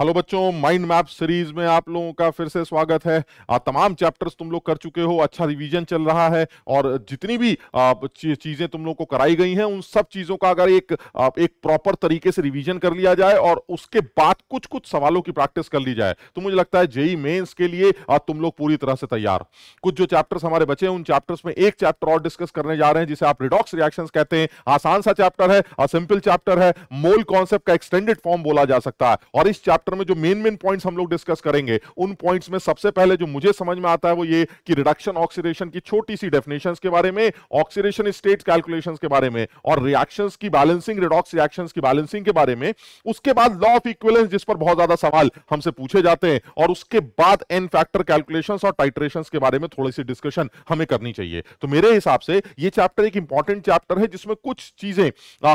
Hello बच्चों mind map series में आप लोगों का फिर से स्वागत है आ, तमाम चैप्टर्स तुम लोग कर चुके हो अच्छा रिवीजन चल रहा है और जितनी भी चीजें तुम लोग को कराई गई हैं उन सब चीजों का अगर एक आ, एक प्रॉपर तरीके से रिवीजन कर लिया जाए और उसके बाद कुछ कुछ सवालों की प्रैक्टिस कर ली जाए तो मुझे लगता है जेई मेन्स के लिए आ, तुम लोग पूरी तरह से तैयार कुछ जो चैप्टर्स हमारे बचे हैं उन चैप्टर्स में एक चैप्टर और डिस्कस करने जा रहे हैं जिसे आप रिडॉक्स रिएक्शन कहते हैं आसान सा चैप्टर है सिंपल चैप्टर है मोल कॉन्सेप्ट का एक्सटेंडेड फॉर्म बोला जा सकता है और इस चैप्टर में जो मेन मेन पॉइंट्स हम लोग डिस्कस करेंगे उन पॉइंट्स में सबसे पहले जो मुझे समझ में आता है वो ये कि रिडक्शन ऑक्सीडेशन की छोटी सी डेफिनेशन के बारे में ऑक्सीडेशन स्टेट कैलकुलेशन के बारे में और रिएक्शन की बैलेंसिंग रिडॉक्स रिएक्शन की बैलेंसिंग के बारे में उसके बाद लॉ ऑफ इक्वेलेंस जिस पर बहुत ज्यादा सवाल हमसे पूछे जाते हैं और उसके बाद एन फैक्टर कैलकुलेशन और टाइट्रेशन के बारे में थोड़ी सी डिस्कशन हमें करनी चाहिए तो मेरे हिसाब से ये चैप्टर एक इंपॉर्टेंट चैप्टर है जिसमें कुछ चीजें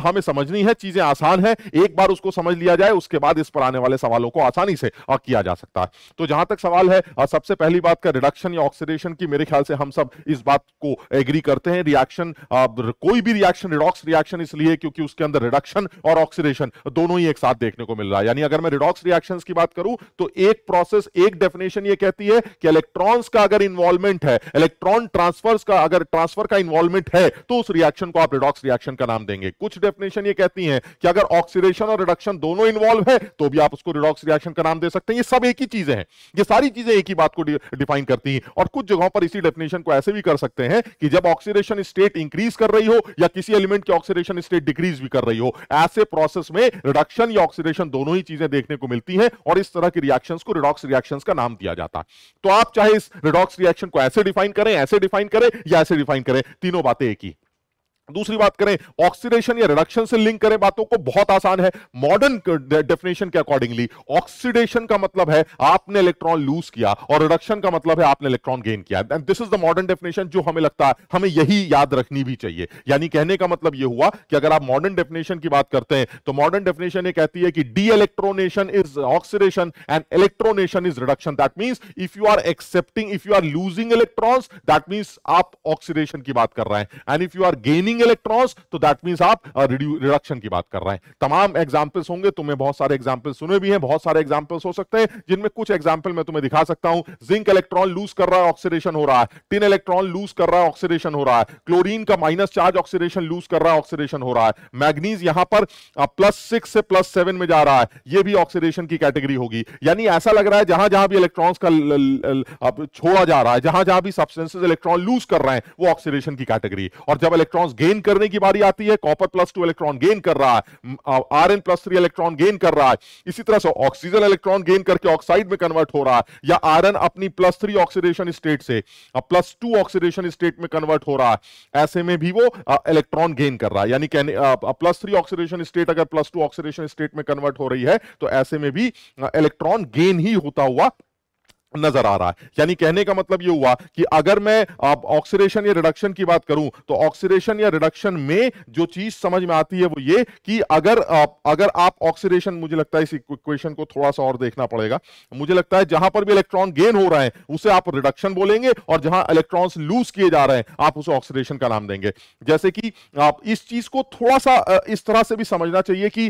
हमें समझनी है चीजें आसान है एक बार उसको समझ लिया जाए उसके बाद इस पर आने वाले सवाल सवालों को आसानी से किया जा सकता है तो जहां तक सवाल है सबसे पहली बात का रिडक्शन या ऑक्सीडेशन की मेरे ख्याल से हम सब इस बात को एग्री करते हैं रिएक्शन कोई भी रिएक्शन रिडॉक्स रिएक्शन इसलिए क्योंकि उसके अंदर रिडक्शन और ऑक्सीडेशन दोनों ही एक साथ देखने को मिल रहा है यानी अगर मैं रिडॉक्स रिएक्शन की बात करूं तो एक प्रोसेस एक डेफिनेशन ये कहती है कि इलेक्ट्रॉन्स का अगर इन्वॉल्वमेंट है इलेक्ट्रॉन ट्रांसफर का अगर ट्रांसफर का इन्वॉल्वमेंट है तो उस रिएक्शन को आप रिडॉक्स रिएक्शन का नाम देंगे कुछ डेफिनेशन ये कहती है कि अगर ऑक्सीडेशन और रिडक्शन दोनों इन्वॉल्व है तो भी आप उसको हेटेरोडॉक्स रिएक्शन का नाम दे सकते हैं ये सब एक ही चीजें हैं ये सारी चीजें एक ही बात को डिफाइन करती हैं और कुछ जगहों पर इसी डेफिनेशन को ऐसे भी कर सकते हैं कि जब ऑक्सीडेशन स्टेट इंक्रीज कर रही हो या किसी एलिमेंट की ऑक्सीडेशन स्टेट डिक्रीज भी कर रही हो ऐसे प्रोसेस में रिडक्शन या ऑक्सीडेशन दोनों ही चीजें देखने को मिलती है और इस तरह की रिएक्शन को रिडॉक्स रिएक्शन का नाम दिया जाता तो आप चाहे इस रिडॉक्स रिएक्शन को ऐसे डिफाइन करें ऐसे डिफाइन करें या ऐसे डिफाइन करें तीनों बातें एक ही दूसरी बात करें ऑक्सीडेशन या रिडक्शन से लिंक करें बातों को बहुत आसान है मॉडर्न डेफिनेशन के अकॉर्डिंगली ऑक्सीडेशन का मतलब है आपने इलेक्ट्रॉन लूज किया और रिडक्शन का मतलब है आपने इलेक्ट्रॉन गेन किया and this is the modern definition जो हमें लगता है हमें यही याद रखनी भी चाहिए यानी कहने का मतलब यह हुआ कि अगर आप मॉडर्न डेफिनेशन की बात करते हैं तो मॉडर्न डेफिनेशन ये कहती है कि de electronation is oxidation and electronation is reduction that means if you are accepting if you are losing electrons that means आप ऑक्सीडेशन की बात कर रहे हैं and if you are gaining giving electrons तो दैट मीन्स आप reduction uh, की बात कर रहे हैं तमाम एग्जाम्पल्स होंगे तुम्हें बहुत सारे एग्जाम्पल सुने भी हैं बहुत सारे एग्जाम्पल्स हो सकते हैं जिनमें कुछ एग्जाम्पल मैं तुम्हें दिखा सकता हूं जिंक इलेक्ट्रॉन लूज कर रहा है ऑक्सीडेशन हो रहा है टिन इलेक्ट्रॉन लूज कर रहा है ऑक्सीडेशन हो रहा है क्लोरीन का माइनस चार्ज ऑक्सीडेशन लूज कर रहा है ऑक्सीडेशन हो रहा है मैग्नीज यहां पर प्लस uh, सिक्स से प्लस सेवन में जा रहा है यह भी ऑक्सीडेशन की कैटेगरी होगी यानी ऐसा लग रहा है जहां जहां भी इलेक्ट्रॉन्स का ल, ल, ल, छोड़ा जा रहा है जहां जहां भी सब्सटेंसेस इलेक्ट्रॉन लूज कर रहे हैं वो ऑक्सीडेशन की कैटेगरी और जब इलेक्ट्रॉन्स गेन गेन करने की बारी आती है copper plus two electron gain कर रहा है R N plus three electron gain कर रहा है इसी तरह से ऑक्सीजन इलेक्ट्रॉन गेन करके ऑक्साइड में कन्वर्ट हो रहा है या आर एन अपनी प्लस थ्री ऑक्सीडेशन स्टेट से प्लस टू ऑक्सीडेशन स्टेट में कन्वर्ट हो रहा है ऐसे में भी वो इलेक्ट्रॉन गेन कर रहा है यानी प्लस थ्री ऑक्सीडेशन स्टेट अगर प्लस टू ऑक्सीडेशन स्टेट में कन्वर्ट हो रही है तो ऐसे में भी इलेक्ट्रॉन गेन ही होता हुआ नजर आ रहा है यानी कहने का मतलब ये हुआ कि अगर मैं आप ऑक्सीडेशन या रिडक्शन की बात करूं तो ऑक्सीडेशन या रिडक्शन में जो चीज समझ में आती है वो ये कि अगर आप अगर आप ऑक्सीडेशन मुझे लगता है इस इक्वेशन को थोड़ा सा और देखना पड़ेगा मुझे लगता है जहां पर भी इलेक्ट्रॉन गेन हो रहे हैं उसे आप रिडक्शन बोलेंगे और जहां इलेक्ट्रॉन लूज किए जा रहे हैं आप उसे ऑक्सीडेशन का नाम देंगे जैसे कि आप इस चीज को थोड़ा सा इस तरह से भी समझना चाहिए कि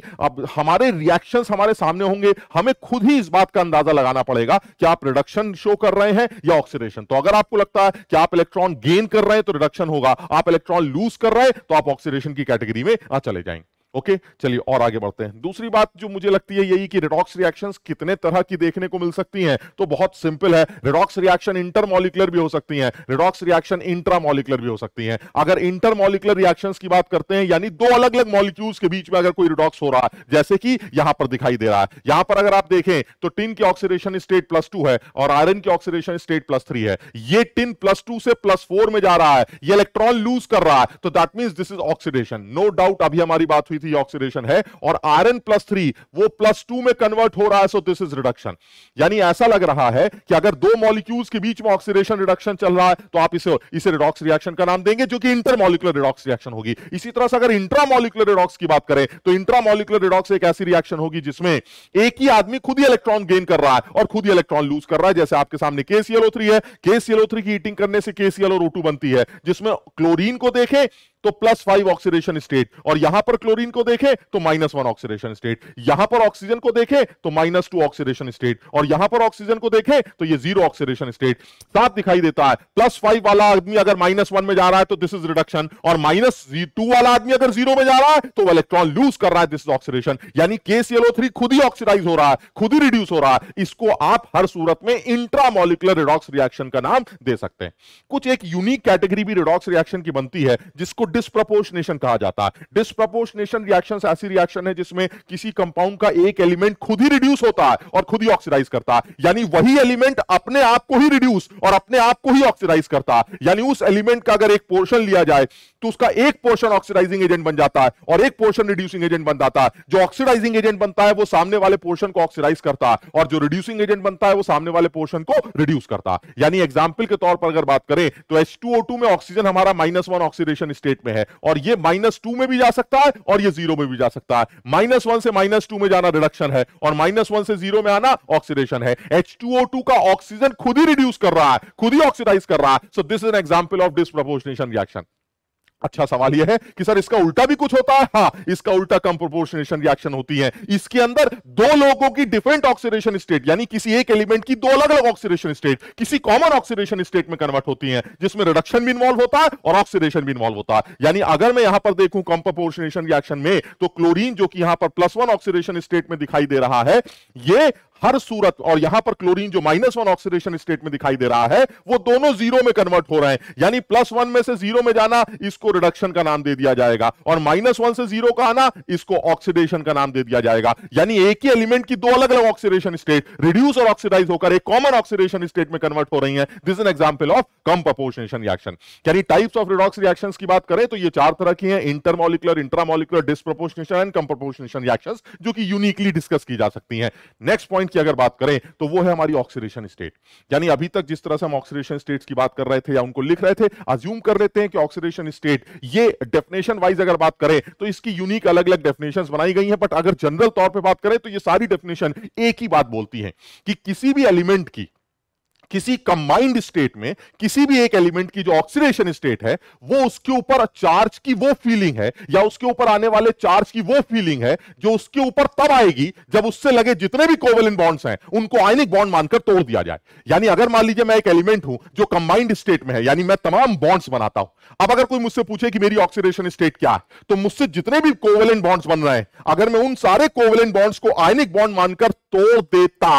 हमारे रिएक्शन हमारे सामने होंगे हमें खुद ही इस बात का अंदाजा लगाना पड़ेगा कि आप रिडक्शन रिडक्शन शो कर रहे हैं या ऑक्सीडेशन तो अगर आपको लगता है कि आप इलेक्ट्रॉन गेन कर रहे हैं तो रिडक्शन होगा आप इलेक्ट्रॉन लूज कर रहे हैं तो आप ऑक्सीडेशन की कैटेगरी में चले जाएंगे ओके चलिए और आगे बढ़ते हैं दूसरी बात जो मुझे लगती है यही कि रेडॉक्स रिएक्शंस कितने तरह की देखने को मिल सकती हैं तो बहुत सिंपल है रेडॉक्स रिएक्शन इंटरमोलिकुलर भी हो सकती हैं रेडॉक्स रिएक्शन इंट्रामोलिकुलर भी हो सकती हैं अगर इंटरमोलिकुलर रिएक्शंस की बात करते हैं यानी दो अलग अलग मॉलिक्यूल्स के बीच में अगर कोई रिडॉक्स हो रहा है जैसे कि यहां पर दिखाई दे रहा है यहां पर अगर आप देखें तो टिन की ऑक्सीडेशन स्टेट प्लस टू है और आयरन की ऑक्सीडेशन स्टेट प्लस थ्री है ये टिन प्लस टू से प्लस फोर में जा रहा है ये इलेक्ट्रॉन लूज कर रहा है तो that mean this is oxidation no doubt अभी हमारी बात हुई थी ऑक्सीडेशन है और आर एन प्लस थ्री वो प्लस टू में कन्वर्ट हो रहा है सो दिस इज रिडक्शन यानी ऐसा लग रहा है कि अगर दो मॉलिक्यूल्स के बीच में ऑक्सीडेशन रिडक्शन चल रहा है तो आप इसे इसे रिडॉक्स रिएक्शन का नाम देंगे जो कि इंटरमोलिकुलर रिडॉक्स रिएक्शन होगी इसी तरह से अगर इंट्रामोलिकुलर रिडॉक्स की बात करें तो इंट्रामोलिकुलर रिडॉक्स एक ऐसी रिएक्शन होगी जिसमें एक ही आदमी खुद ही इलेक्ट्रॉन गेन कर रहा है और खुद ही इलेक्ट्रॉन लूज कर रहा है जैसे आपके सामने केसीएलओ है केसीएलओ की हीटिंग करने से केसीएलओ बनती है जिसमें क्लोरीन को देखें तो प्लस फाइव ऑक्सीडेशन स्टेट और यहां पर क्लोरीन को देखें तो माइनस वन ऑक्सीडेशन स्टेट यहां पर ऑक्सीजन को देखें तो माइनस टू ऑक्सीडेशन स्टेट और यहां पर ऑक्सीजन को देखें तो ये जीरो ऑक्सीडेशन स्टेट साफ दिखाई देता है प्लस फाइव वाला आदमी अगर माइनस वन में जा रहा है तो दिस इज रिडक्शन और माइनस टू वाला आदमी अगर जीरो में जा रहा है तो इलेक्ट्रॉन लूज कर रहा है दिस इज ऑक्सीडेशन यानी के खुद ही ऑक्सीडाइज हो रहा है खुद ही रिड्यूस हो रहा है इसको आप हर सूरत में इंट्रामोलिकुलर रिडॉक्स रिएक्शन का नाम दे सकते हैं कुछ एक यूनिक कैटेगरी भी रिडॉक्स रिएक्शन की बनती है जिसको डिस्प्रपोर्शनेशन कहा जाता है डिस्प्रपोर्शनेशन रिएक्शन ऐसी रिएक्शन है जिसमें किसी कंपाउंड का एक एलिमेंट खुद ही रिड्यूस होता है और खुद ही ऑक्सीडाइज करता है यानी वही एलिमेंट अपने आप को ही रिड्यूस और अपने आप को ही ऑक्सीडाइज करता है यानी उस एलिमेंट का अगर एक पोर्शन लिया जाए तो उसका एक पोर्शन ऑक्सीडाइजिंग एजेंट बन जाता है और एक पोर्शन रिड्यूसिंग एजेंट बन जाता है जो ऑक्सीडाइजिंग एजेंट बनता है वो सामने वाले पोर्शन को ऑक्सीडाइज करता है और जो रिड्यूसिंग एजेंट बनता है वो सामने वाले पोर्शन को रिड्यूस करता है यानी एग्जाम्पल के तौर पर अगर बात करें तो एच में ऑक्सीजन हमारा माइनस ऑक्सीडेशन स्टेट ब्रैकेट में है और ये माइनस टू में भी जा सकता है और ये जीरो में भी जा सकता है माइनस वन से माइनस टू में जाना रिडक्शन है और माइनस वन से जीरो में आना ऑक्सीडेशन है एच टू टू ओ का ऑक्सीजन खुद ही रिड्यूस कर रहा है खुद ही ऑक्सीडाइज कर रहा है so this is an example of disproportionation reaction अच्छा सवाल यह है कि सर इसका उल्टा भी कुछ होता है हाँ इसका उल्टा कम प्रोपोर्शनेशन रिएक्शन होती है इसके अंदर दो लोगों की डिफरेंट ऑक्सीडेशन स्टेट यानी किसी एक एलिमेंट की दो अलग अलग ऑक्सीडेशन स्टेट किसी कॉमन ऑक्सीडेशन स्टेट में कन्वर्ट होती है जिसमें रिडक्शन भी इन्वॉल्व होता है और ऑक्सीडेशन भी इन्वॉल्व होता है यानी अगर मैं यहां पर देखूं कम प्रोपोर्शनेशन रिएक्शन में तो क्लोरीन जो कि यहां पर प्लस वन ऑक्सीडेशन स्टेट में दिखाई दे रहा है ये हर सूरत और यहां पर क्लोरीन जो माइनस वन ऑक्सीडेशन स्टेट में दिखाई दे रहा है वो दोनों जीरो में कन्वर्ट हो रहे हैं यानी प्लस वन में से जीरो में जाना इसको रिडक्शन का नाम दे दिया जाएगा और माइनस वन से जीरो का आना इसको ऑक्सीडेशन का नाम दे दिया जाएगा यानी एक ही एलिमेंट की दो अलग अलग ऑक्सीडेशन स्टेट रिड्यूस और ऑक्सीडाइज होकर एक कॉमन ऑक्सीडेशन स्टेट में कन्वर्ट हो रही है this an example of comproportionation reaction यानी टाइप्स ऑफ रिडॉक्स रिएक्शन की बात करें तो ये चार तरह की है intermolecular intramolecular disproportionation and comproportionation reaction जो कि यूनिकली डिस्कस की जा सकती है नेक्स्ट पॉइंट की अगर बात करें तो वो है हमारी ऑक्सीडेशन स्टेट यानी अभी तक जिस तरह से हम ऑक्सीडेशन स्टेट्स की बात कर रहे थे या उनको लिख रहे थे अज्यूम कर लेते हैं कि ऑक्सीडेशन स्टेट ये डेफिनेशन वाइज अगर बात करें तो इसकी यूनिक अलग अलग डेफिनेशन बनाई गई है बट अगर जनरल तौर पर बात करें तो ये सारी डेफिनेशन एक ही बात बोलती है कि किसी भी एलिमेंट की किसी कंबाइंड स्टेट में किसी भी एक एलिमेंट की जो ऑक्सीडेशन स्टेट है वो उसके ऊपर चार्ज की वो फीलिंग है या उसके ऊपर आने वाले चार्ज की वो फीलिंग है जो उसके ऊपर तब आएगी जब उससे लगे जितने भी कोवेलेंट बॉन्ड्स हैं उनको आयनिक बॉन्ड मानकर तोड़ दिया जाए यानी अगर मान लीजिए मैं एक एलिमेंट हूं जो कंबाइंड स्टेट में है यानी मैं तमाम बॉन्ड्स बनाता हूं अब अगर कोई मुझसे पूछे कि मेरी ऑक्सीडेशन स्टेट क्या है तो मुझसे जितने भी कोवेलेंट बॉन्ड्स बन रहे हैं अगर मैं उन सारे कोवेलेंट बॉन्ड्स को आयनिक बॉन्ड मानकर तोड़ देता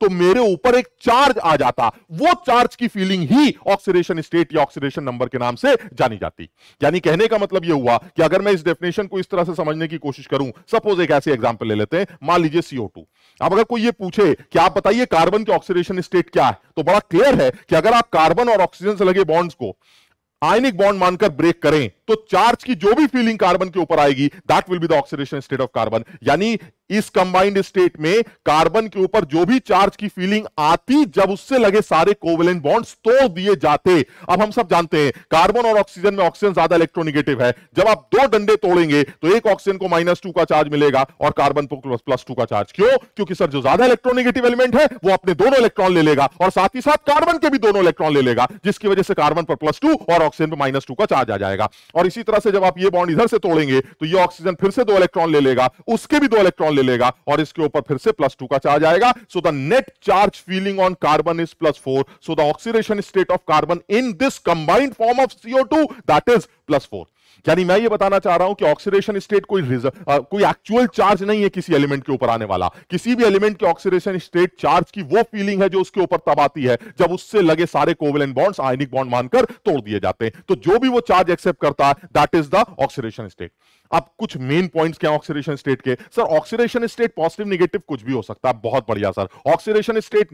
तो मेरे ऊपर एक चार्ज आ जाता वो चार्ज की फीलिंग ही ऑक्सीडेशन स्टेट या ऑक्सीडेशन नंबर के नाम से जानी जाती यानी कहने का मतलब यह हुआ कि अगर मैं इस डेफिनेशन को इस तरह से समझने की कोशिश करूं सपोज एक ऐसे एग्जाम्पल ले लेते हैं मान लीजिए सीओ टू अब अगर कोई ये पूछे कि आप बताइए कार्बन की ऑक्सीडेशन स्टेट क्या है तो बड़ा क्लियर है कि अगर आप कार्बन और ऑक्सीजन से लगे बॉन्ड्स को आयनिक बॉन्ड मानकर ब्रेक करें तो चार्ज की जो भी फीलिंग कार्बन के ऊपर आएगी that will be the oxidation state of carbon यानी इस कंबाइंड स्टेट में कार्बन के ऊपर जो भी चार्ज की फीलिंग आती जब उससे लगे सारे कोवेलेंट बॉन्ड्स तोड़ दिए जाते अब हम सब जानते हैं कार्बन और ऑक्सीजन में ऑक्सीजन ज्यादा इलेक्ट्रोनिगेटिव है जब आप दो डंडे तोड़ेंगे तो एक ऑक्सीजन को माइनस टू का चार्ज मिलेगा और कार्बन को प्लस टू का चार्ज क्यों क्योंकि सर जो ज्यादा इलेक्ट्रोनिगेटिव एलिमेंट है वो अपने दोनों इलेक्ट्रॉन ले लेगा और साथ ही साथ कार्बन के भी दोनों इलेक्ट्रॉन ले लेगा जिसकी वजह से कार्बन पर प्लस टू और ऑक्सीजन पर माइनस टू का चार्ज आ जाएगा और इसी तरह से जब आप ये बॉन्ड इधर से तोड़ेंगे तो ये ऑक्सीजन फिर से दो इलेक्ट्रॉन ले लेगा उसके भी दो इलेक्ट्रॉन ले लेगा और इसके ऊपर फिर से प्लस टू का चार्ज आएगा so the net charge feeling on carbon is plus four so the oxidation state of carbon in this combined form of CO two that is plus four यानी मैं ये बताना चाह रहा हूं कि ऑक्सीडेशन स्टेट कोई रिजर्व कोई एक्चुअल चार्ज नहीं है किसी एलिमेंट के ऊपर आने वाला किसी भी एलिमेंट के ऑक्सीडेशन स्टेट चार्ज की वो फीलिंग है जो उसके ऊपर तब आती है जब उससे लगे सारे कोवेलेंट बॉन्ड्स आयनिक बॉन्ड मानकर तोड़ दिए जाते हैं तो जो भी वो चार्ज एक्सेप्ट करता है that is the oxidation state अब कुछ मेन पॉइंट्स क्या ऑक्सीडेशन स्टेट के sir oxidation state positive negative कुछ भी हो सकता है बहुत बढ़िया sir oxidation state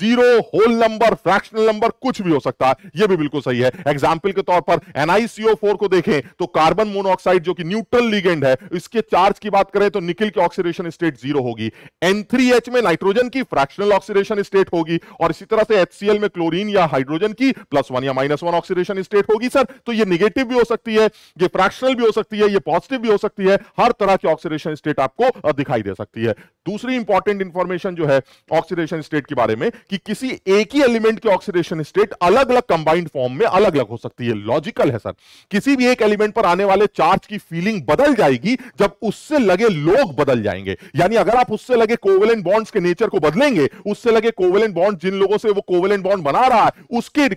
zero whole number fractional number कुछ भी हो सकता है यह भी बिल्कुल सही है एग्जाम्पल के तौर पर एनआईसीओ फोर को देखें तो कार्बन मोनोऑक्साइड जो कि न्यूट्रल लिगेंड है इसके चार्ज की बात करें तो निकिल की ऑक्सीडेशन स्टेट जीरो होगी एन में नाइट्रोजन की फ्रैक्शनल ऑक्सीडेशन स्टेट होगी और इसी तरह से एच में क्लोरीन या हाइड्रोजन की प्लस वन या माइनस वन ऑक्सीडेशन स्टेट होगी सर तो यह निगेटिव भी हो सकती है यह फ्रैक्शनल भी हो सकती है यह पॉजिटिव पॉजिटिव भी हो सकती है हर तरह की ऑक्सीडेशन स्टेट आपको दिखाई दे सकती है दूसरी इंपॉर्टेंट इंफॉर्मेशन जो है ऑक्सीडेशन स्टेट के बारे में कि किसी एक ही एलिमेंट की ऑक्सीडेशन स्टेट अलग अलग कंबाइंड फॉर्म में अलग अलग हो सकती है लॉजिकल है सर किसी भी एक एलिमेंट पर आने वाले चार्ज की फीलिंग बदल जाएगी जब उससे लगे लोग बदल जाएंगे यानी अगर आप उससे लगे कोवेलन बॉन्ड्स के नेचर को बदलेंगे उससे लगे कोवेलन बॉन्ड जिन लोगों से वो कोवेलन बॉन्ड बना रहा है उसके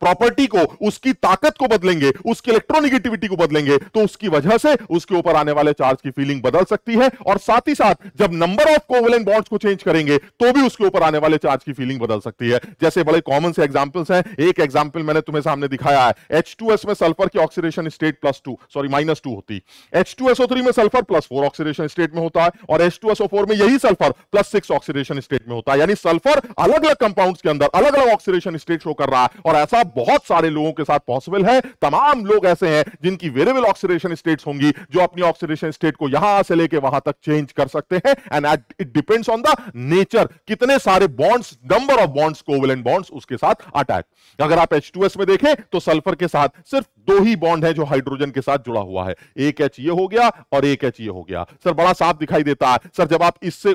प्रॉपर्टी को उसकी ताकत को बदलेंगे उसकी इलेक्ट्रोनिगेटिविटी को बदलेंगे तो उसकी वजह से उसके ऊपर आने वाले चार्ज की फीलिंग बदल सकती है और साथ ही साथ जब नंबर ऑफ कोवेलेंट बॉन्ड्स को चेंज करेंगे तो भी उसके ऊपर आने वाले चार्ज की फीलिंग बदल सकती है जैसे बड़े कॉमन से एग्जाम्पल्स हैं एक एग्जाम्पल मैंने तुम्हें सामने दिखाया है एच में सल्फर की oxidation state plus two sorry minus two होती एच में sulphur plus four oxidation state में होता है और एच में यही sulphur plus six oxidation state में होता है यानी सल्फर अलग अलग कंपाउंड के अंदर अलग अलग ऑक्सीडेशन स्टेट शो कर रहा है और ऐसा बहुत सारे लोगों के साथ पॉसिबल है तमाम लोग ऐसे हैं जिनकी वेरेबल ऑक्सीडेशन स्टेट होंगी जो अपनी ऑक्सीडेशन स्टेट को यहां से लेके वहां तक चेंज कर सकते हैं and it depends on the nature कितने सारे bonds number of bonds covalent bonds उसके साथ अटैच अगर आप एच में देखें तो सल्फर के साथ सिर्फ दो ही बॉन्ड है जो हाइड्रोजन के साथ जुड़ा हुआ है एक एच ये हो गया और एक एच ये हो गया सर बड़ा साफ दिखाई देता है सर जब आप इससे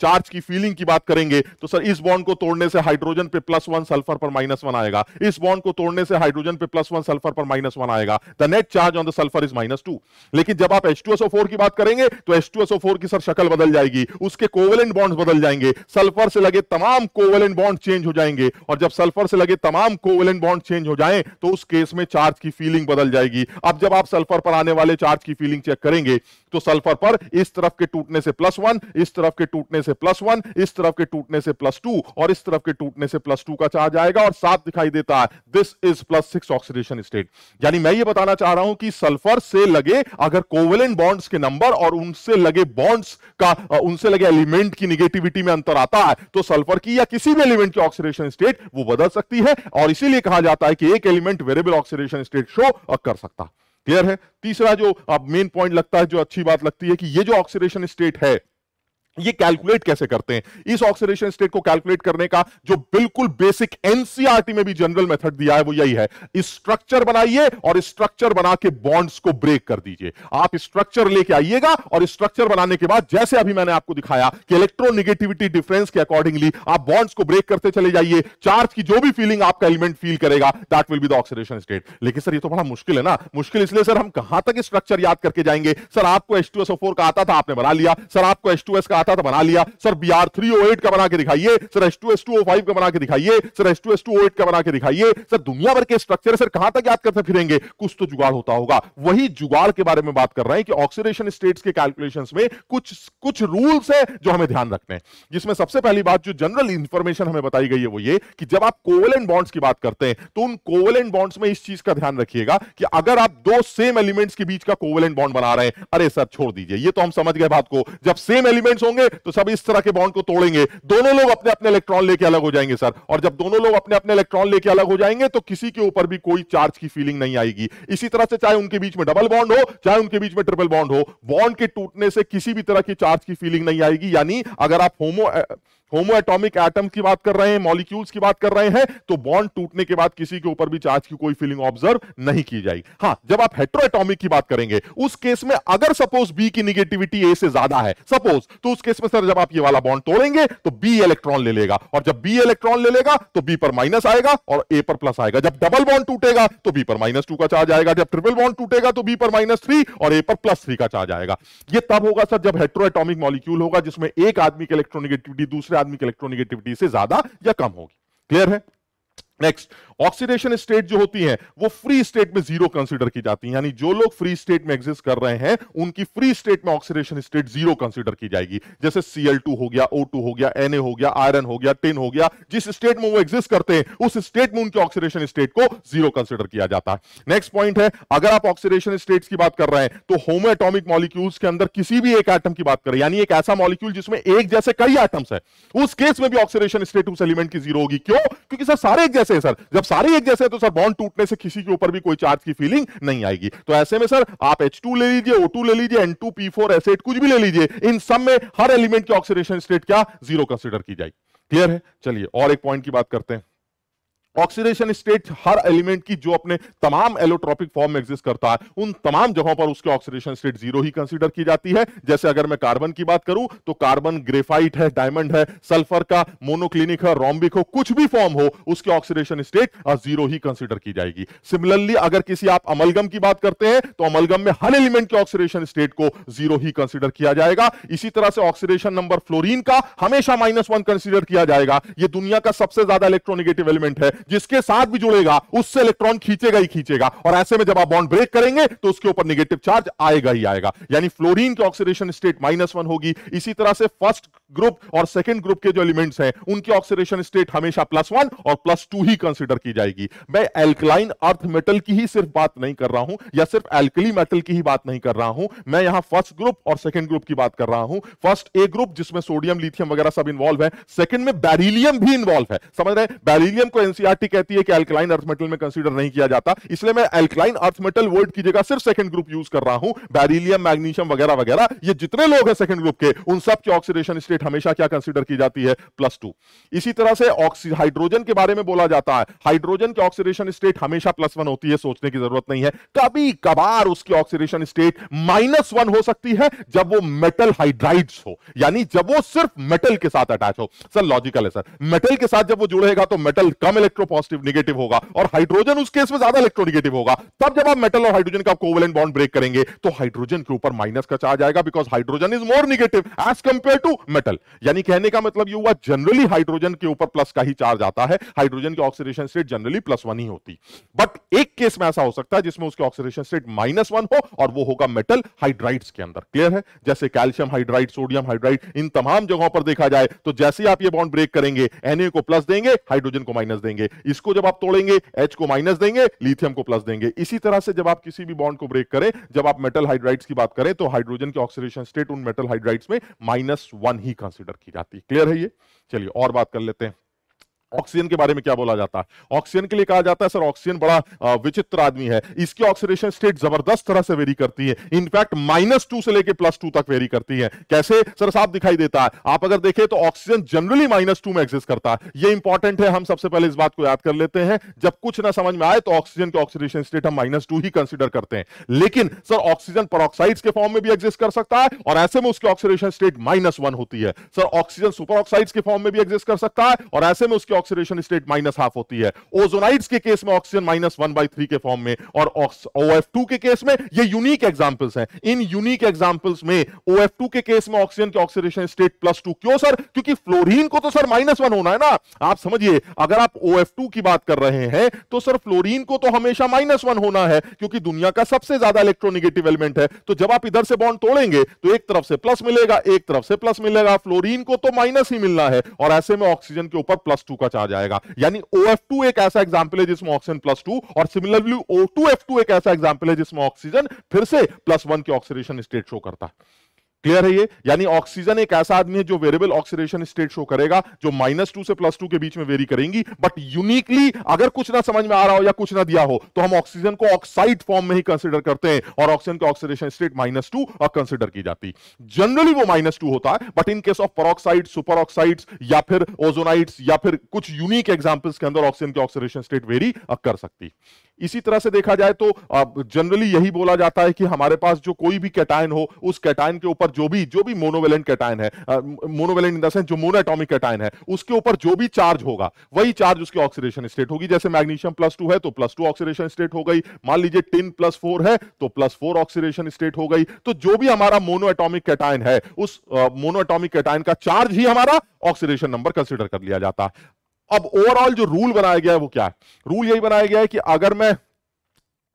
चार्ज की फीलिंग की बात करेंगे तो सर इस बॉन्ड को तोड़ने से हाइड्रोजन पे प्लस वन सल्फर पर माइनस वन आएगा इस बॉन्ड को तोड़ने से हाइड्रोजन पे प्लस वन सल्फर पर माइनस वन आएगा the net charge on the sulphur is minus two लेकिन जब आप एच की बात करेंगे तो एच की सर शक्ल बदल जाएगी उसके कोवेलेंट बॉन्ड बदल जाएंगे सल्फर से लगे तमाम कोवेलेंट बॉन्ड चेंज हो जाएंगे और जब सल्फर से लगे तमाम कोवेलेंट बॉन्ड चेंज हो जाए तो उस केस में चार्ज की फीलिंग फीलिंग बदल जाएगी अब जब आप सल्फर पर आने वाले चार्ज की फीलिंग चेक करेंगे तो सल्फर पर इस तरफ के टूटने से प्लस वन इस तरफ के टूटने से प्लस वन इस तरफ के टूटने से प्लस टू और इस तरफ के टूटने से प्लस टू का चार्ज आएगा और साथ दिखाई देता है this is plus six oxidation state यानी मैं ये बताना चाह रहा हूं कि सल्फर से लगे अगर कोवेलेंट बॉन्ड्स के नंबर और उनसे लगे बॉन्ड्स का उनसे लगे एलिमेंट की निगेटिविटी में अंतर आता है तो सल्फर की या किसी भी एलिमेंट की ऑक्सीडेशन स्टेट वो बदल सकती है और इसीलिए कहा जाता है कि एक element variable oxidation state show इसको कर सकता क्लियर है तीसरा जो अब मेन पॉइंट लगता है जो अच्छी बात लगती है कि ये जो ऑक्सीडेशन स्टेट है ये कैलकुलेट कैसे करते हैं इस ऑक्सीडेशन स्टेट को कैलकुलेट करने का जो बिल्कुल बेसिक एनसीआरटी e में भी जनरल मेथड दिया है वो यही है स्ट्रक्चर बनाइए और स्ट्रक्चर बना के बॉन्ड्स को ब्रेक कर दीजिए आप स्ट्रक्चर लेके आइएगा और स्ट्रक्चर बनाने के बाद जैसे अभी मैंने आपको दिखाया कि इलेक्ट्रोनिगेटिविटी डिफरेंस के अकॉर्डिंगली आप बॉन्ड्स को ब्रेक करते चले जाइए चार्ज की जो भी फीलिंग आपका एलिमेंट फील करेगा that will be the oxidation state लेकिन सर ये तो बड़ा मुश्किल है ना मुश्किल इसलिए सर हम कहां तक स्ट्रक्चर याद करके जाएंगे सर आपको एच का आता था आपने बना लिया सर आपको एच का आता तो बना लिया sir B R three O eight का बना के दिखाइए sir S two S two O five का बना के दिखाइए sir S two S two O eight का बना के दिखाइए सर दुनिया भर के स्ट्रक्चर सर कहां तक याद करते फिरेंगे कुछ तो जुगाड़ होता होगा वही जुगाड़ के बारे में बात कर रहे हैं कि ऑक्सीडेशन स्टेट के कैलकुलेशन में कुछ कुछ रूल्स है जो हमें ध्यान रखने हैं जिसमें सबसे पहली बात जो जनरल इंफॉर्मेशन हमें बताई गई है वो ये कि जब आप कोवल बॉन्ड्स की बात करते हैं तो उन कोवल बॉन्ड्स में इस चीज का ध्यान रखिएगा कि अगर आप दो सेम एलिमेंट्स के बीच का कोवल बॉन्ड बना रहे हैं अरे सर छोड़ दीजिए ये तो हम समझ गए बात को जब सेम एलिमेंट्स होंगे तो सब इस तरह के बॉन्ड को तोड़ेंगे दोनों लोग अपने अपने इलेक्ट्रॉन लेके अलग हो जाएंगे सर और जब दोनों लोग अपने अपने इलेक्ट्रॉन लेके अलग हो जाएंगे तो किसी के ऊपर भी कोई चार्ज की फीलिंग नहीं आएगी इसी तरह से चाहे उनके बीच में डबल बॉन्ड हो चाहे उनके बीच में ट्रिपल बॉन्ड हो बॉन्ड के टूटने से किसी भी तरह की चार्ज की फीलिंग नहीं आएगी यानी अगर आप होमो होमो एटॉमिक एटम की बात कर रहे हैं मॉलिक्यूल्स की बात कर रहे हैं तो बॉन्ड टूटने के बाद किसी के ऊपर भी चार्ज की कोई फीलिंग ऑब्जर्व नहीं की जाएगी हाँ जब आप हेट्रोएटॉमिक की बात करेंगे उस केस में अगर सपोज बी की निगेटिविटी ए से ज्यादा है सपोज तो उस केस में सर जब आप ये वाला बॉन्ड तोड़ेंगे तो बी इलेक्ट्रॉन ले लेगा और जब बी इलेक्ट्रॉन ले लेगा तो बी पर माइनस आएगा और ए पर प्लस आएगा जब डबल बॉन्ड टूटेगा तो बी पर माइनस टू का चार्ज आएगा जब ट्रिपल बॉन्ड टूटेगा तो बी पर माइनस थ्री और ए पर प्लस थ्री का चार्ज आएगा ये तब होगा सर जब हेट्रोएटॉमिक मॉलिक्यूल होगा जिसमें एक आदमी की इलेक्ट्रॉनिगेटिविटी दूसरे आदमी की इलेक्ट्रोनिगेटिविटी से ज्यादा या कम होगी क्लियर है नेक्स्ट ऑक्सीडेशन स्टेट जो होती है वो फ्री स्टेट में जीरो कंसिडर की जाती है यानी जो लोग फ्री स्टेट में एग्जिस्ट कर रहे हैं उनकी फ्री स्टेट में ऑक्सीडेशन स्टेट जीरो कंसिडर की जाएगी जैसे Cl2 हो गया O2 हो गया Na हो गया आयरन हो गया टिन हो गया जिस स्टेट में वो एग्जिस्ट करते हैं उस स्टेट में उनके ऑक्सीडेशन स्टेट को जीरो कंसिडर किया जाता है नेक्स्ट पॉइंट है अगर आप ऑक्सीडेशन स्टेट की बात कर रहे हैं तो होमोएटॉमिक मॉलिक्यूल्स के अंदर किसी भी एक आइटम की बात करें यानी एक ऐसा मॉलिक्यूल जिसमें एक जैसे कई आइटम्स है उस केस में भी ऑक्सीडेशन स्टेट उस एलिमेंट की जीरो होगी क्यों क्योंकि सर सारे एक जैसे है सर जब सारे एक जैसे तो सर बॉन्ड टूटने से किसी के ऊपर भी कोई चार्ज की फीलिंग नहीं आएगी तो ऐसे में सर आप एच ले लीजिए ओ ले लीजिए एन टू एसेट कुछ भी ले लीजिए इन सब में हर एलिमेंट की ऑक्सीडेशन स्टेट क्या जीरो कंसिडर की जाएगी क्लियर है चलिए और एक पॉइंट की बात करते हैं ऑक्सीडेशन स्टेट हर एलिमेंट की जो अपने तमाम एलोट्रॉपिक फॉर्म में एग्जिस्ट करता है उन तमाम जगहों पर उसके ऑक्सीडेशन स्टेट जीरो ही कंसीडर की जाती है जैसे अगर मैं कार्बन की बात करूं तो कार्बन ग्रेफाइट है डायमंड है सल्फर का मोनोक्लिनिक है रोम्बिक हो कुछ भी फॉर्म हो उसके ऑक्सीडेशन स्टेट जीरो ही कंसिडर की जाएगी सिमिलरली अगर किसी आप अमलगम की बात करते हैं तो अमलगम में हर एलिमेंट के ऑक्सीडेशन स्टेट को जीरो ही कंसिडर किया जाएगा इसी तरह से ऑक्सीडेशन नंबर फ्लोरिन का हमेशा माइनस वन कंसिडर किया जाएगा यह दुनिया का सबसे ज्यादा इलेक्ट्रोनिगेटिव एलिमेंट है जिसके साथ भी जुड़ेगा उससे इलेक्ट्रॉन खींचेगा ही खींचेगा और ऐसे में जब आप बॉन्ड ब्रेक करेंगे तो उसके ऊपर निगेटिव चार्ज आएगा ही आएगा यानी फ्लोरिन की ऑक्सीडेशन स्टेट माइनस होगी इसी तरह से फर्स्ट ग्रुप और सेकेंड ग्रुप के जो एलिमेंट्स हैं उनकी ऑक्सीडेशन स्टेट हमेशा प्लस वन और प्लस टू ही कंसिडर की जाएगी मैं एल्कलाइन अर्थ मेटल की ही सिर्फ बात नहीं कर रहा हूं या सिर्फ एल्कली मेटल की ही बात नहीं कर रहा हूं मैं यहां फर्स्ट ग्रुप और सेकेंड ग्रुप की बात कर रहा हूं फर्स्ट ए ग्रुप जिसमें सोडियम लिथियम वगैरह सब इन्वॉल्व है सेकेंड में बैरिलियम भी इन्वॉल्व है समझ रहे बैरिलियम को एनसीआर पार्टी कहती है कि अल्कलाइन अर्थ मेटल में कंसीडर नहीं किया जाता इसलिए मैं अल्कलाइन अर्थ मेटल वर्ड की जगह सिर्फ सेकंड ग्रुप यूज कर रहा हूं बैरिलियम मैग्नीशियम वगैरह वगैरह ये जितने लोग हैं सेकंड ग्रुप के उन सब की ऑक्सीडेशन स्टेट हमेशा क्या कंसीडर की जाती है प्लस टू इसी तरह से हाइड्रोजन के बारे में बोला जाता है हाइड्रोजन की ऑक्सीडेशन स्टेट हमेशा प्लस वन होती है सोचने की जरूरत नहीं है कभी कभार उसकी ऑक्सीडेशन स्टेट माइनस वन हो सकती है जब वो मेटल हाइड्राइड्स हो यानी जब वो सिर्फ मेटल के साथ अटैच हो सर लॉजिकल है सर मेटल के साथ जब वो जुड़ेगा तो मेटल कम इलेक्ट्रॉन इलेक्ट्रोपॉजिटिव निगेटिव होगा और हाइड्रोजन उस केस में ज्यादा इलेक्ट्रोनिगेटिव होगा तब जब आप मेटल और हाइड्रोजन का कोवलेंट बॉन्ड ब्रेक करेंगे तो हाइड्रोजन के ऊपर माइनस का चार्ज आएगा because hydrogen is more negative as compare to metal यानी कहने का मतलब ये हुआ जनरली हाइड्रोजन के ऊपर प्लस का ही चार्ज आता है हाइड्रोजन की oxidation state generally plus one ही होती बट एक केस में ऐसा हो सकता है जिसमें उसकी ऑक्सीडेशन स्टेट माइनस वन हो और वो होगा मेटल हाइड्राइड्स के अंदर क्लियर है जैसे कैल्शियम हाइड्राइड सोडियम हाइड्राइड इन तमाम जगहों पर देखा जाए तो जैसे ही आप ये बॉन्ड ब्रेक करेंगे एनए को प्लस देंगे हाइड्रोजन को माइनस देंगे इसको जब आप तोड़ेंगे एच को माइनस देंगे लिथियम को प्लस देंगे इसी तरह से जब आप किसी भी बॉन्ड को ब्रेक करें जब आप मेटल हाइड्राइड्स की बात करें तो हाइड्रोजन की ऑक्सीडेशन स्टेट उन मेटल हाइड्राइड्स में माइनस वन ही कंसिडर की जाती है क्लियर है ये चलिए और बात कर लेते हैं ऑक्सीजन के बारे में क्या बोला जाता है ऑक्सीजन के लिए कहा जाता है सर ऑक्सीजन बड़ा विचित्र आदमी है इसकी ऑक्सीडेशन स्टेट जबरदस्त तरह से वेरी करती है इनफैक्ट माइनस टू से लेकर प्लस टू तक वेरी करती है कैसे सर साफ दिखाई देता है आप अगर देखें तो ऑक्सीजन जनरली माइनस टू में एक्सिस्ट करता है यह इंपॉर्टेंट है हम सबसे पहले इस बात को याद कर लेते हैं जब कुछ ना समझ में आए तो ऑक्सीजन के ऑक्सीडेशन स्टेट हम माइनस टू ही कंसिडर करते हैं लेकिन सर ऑक्सीजन पर के फॉर्म में भी एग्जिस्ट कर सकता है और ऐसे में उसकी ऑक्सीडेशन स्टेट माइनस होती है सर ऑक्सीजन सुपर के फॉर्म में भी एग्जिस्ट कर सकता है और ऐसे में उसकी ऑक्सीडेशन स्टेट माइनस हाफ होती है ओजोनाइड्स के केस में oxygen minus one by three के फॉर्म में और ओ एफ टू के केस में ये यूनिक एग्जांपल्स हैं इन यूनिक एग्जांपल्स में ओ एफ टू के केस में ऑक्सीजन के ऑक्सीडेशन स्टेट प्लस टू क्यों सर क्योंकि फ्लोरीन को तो सर माइनस वन होना है ना आप समझिए अगर आप ओ एफ टू की बात कर रहे हैं तो सर फ्लोरीन को तो हमेशा माइनस वन होना है क्योंकि दुनिया का सबसे ज्यादा इलेक्ट्रोनिगेटिव एलिमेंट है तो जब आप इधर से बॉन्ड तोड़ेंगे तो एक तरफ से प्लस मिलेगा एक तरफ से प्लस मिलेगा फ्लोरीन को तो माइनस ही मिलना है और ऐसे में ऑक्सीजन के ऊपर प्लस टू का आ जाएगा यानी ओ एफ टू एक ऐसा एग्जाम्पल है जिसमें ऑक्सीजन प्लस टू और सिमिलरली ओ एक ऐसा एग्जाम्पल है जिसमें ऑक्सीजन फिर से प्लस वन की ऑक्सीडेशन स्टेट शो करता है क्लियर है ये यानी ऑक्सीजन एक ऐसा आदमी है जो वेरिएबल ऑक्सीडेशन स्टेट शो करेगा जो माइनस टू से प्लस टू के बीच में वेरी करेंगी बट यूनिकली अगर कुछ ना समझ में आ रहा हो या कुछ ना दिया हो तो हम ऑक्सीजन को ऑक्साइड फॉर्म में ही कंसिडर करते हैं और ऑक्सीजन का ऑक्सीडेशन स्टेट माइनस टू और कंसिडर की जाती जनरली वो माइनस टू होता है but in case of peroxide super या फिर ओजोनाइड्स या फिर कुछ यूनिक एग्जाम्पल्स के अंदर ऑक्सीजन की ऑक्सीडेशन स्टेट वेरी कर सकती है इसी तरह से देखा जाए तो जनरली यही बोला जाता है कि हमारे पास जो कोई भी कैटाइन हो उस कैटाइन के ऊपर जो भी जो भी मोनोवेलेंट कैटाइन है मोनोवेलेंट इन देंस जो मोनोएटॉमिक कैटाइन है उसके ऊपर जो भी चार्ज होगा वही चार्ज उसकी ऑक्सीडेशन स्टेट होगी जैसे मैग्नीशियम प्लस टू है तो प्लस टू ऑक्सीडेशन स्टेट हो गई मान लीजिए टिन प्लस फोर है तो प्लस फोर ऑक्सीडेशन स्टेट हो गई तो जो भी हमारा मोनोएटॉमिक कैटाइन है उस मोनोएटॉमिक कैटाइन का चार्ज ही हमारा ऑक्सीडेशन नंबर कंसिडर कर लिया जाता है अब ओवरऑल जो रूल बनाया गया है वो क्या है रूल यही बनाया गया है कि अगर मैं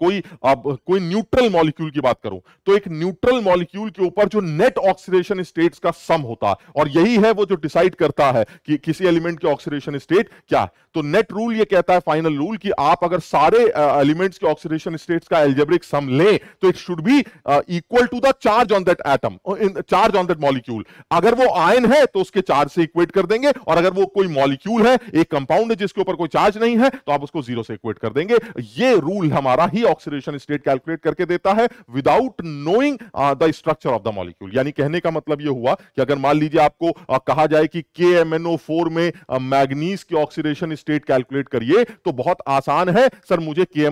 कोई आप कोई न्यूट्रल मॉलिक्यूल की बात करूं तो एक न्यूट्रल मॉलिक्यूल के ऊपर जो नेट ऑक्सीडेशन स्टेट्स का सम होता है और यही है वो जो डिसाइड करता है कि किसी एलिमेंट के ऑक्सीडेशन स्टेट क्या है तो नेट रूल ये कहता है फाइनल रूल कि आप अगर सारे एलिमेंट्स के ऑक्सीडेशन स्टेट्स का एल्जेब्रिक सम लें तो it should be equal to the charge on that atom charge on that molecule अगर वो आयन है तो उसके चार्ज से इक्वेट कर देंगे और अगर वो कोई मॉलिक्यूल है एक कंपाउंड है जिसके ऊपर कोई चार्ज नहीं है तो आप उसको जीरो से इक्वेट कर देंगे ये रूल हमारा ही ऑक्सीडेशन स्टेट कैलकुलेट करके देता है without knowing the structure of the molecule यानी कहने का मतलब यह हुआ कि अगर मान लीजिए आपको आ, uh, कहा जाए कि uh, के में मैग्नीज की ऑक्सीडेशन स्टेट कैलकुलेट करिए तो बहुत आसान है सर मुझे के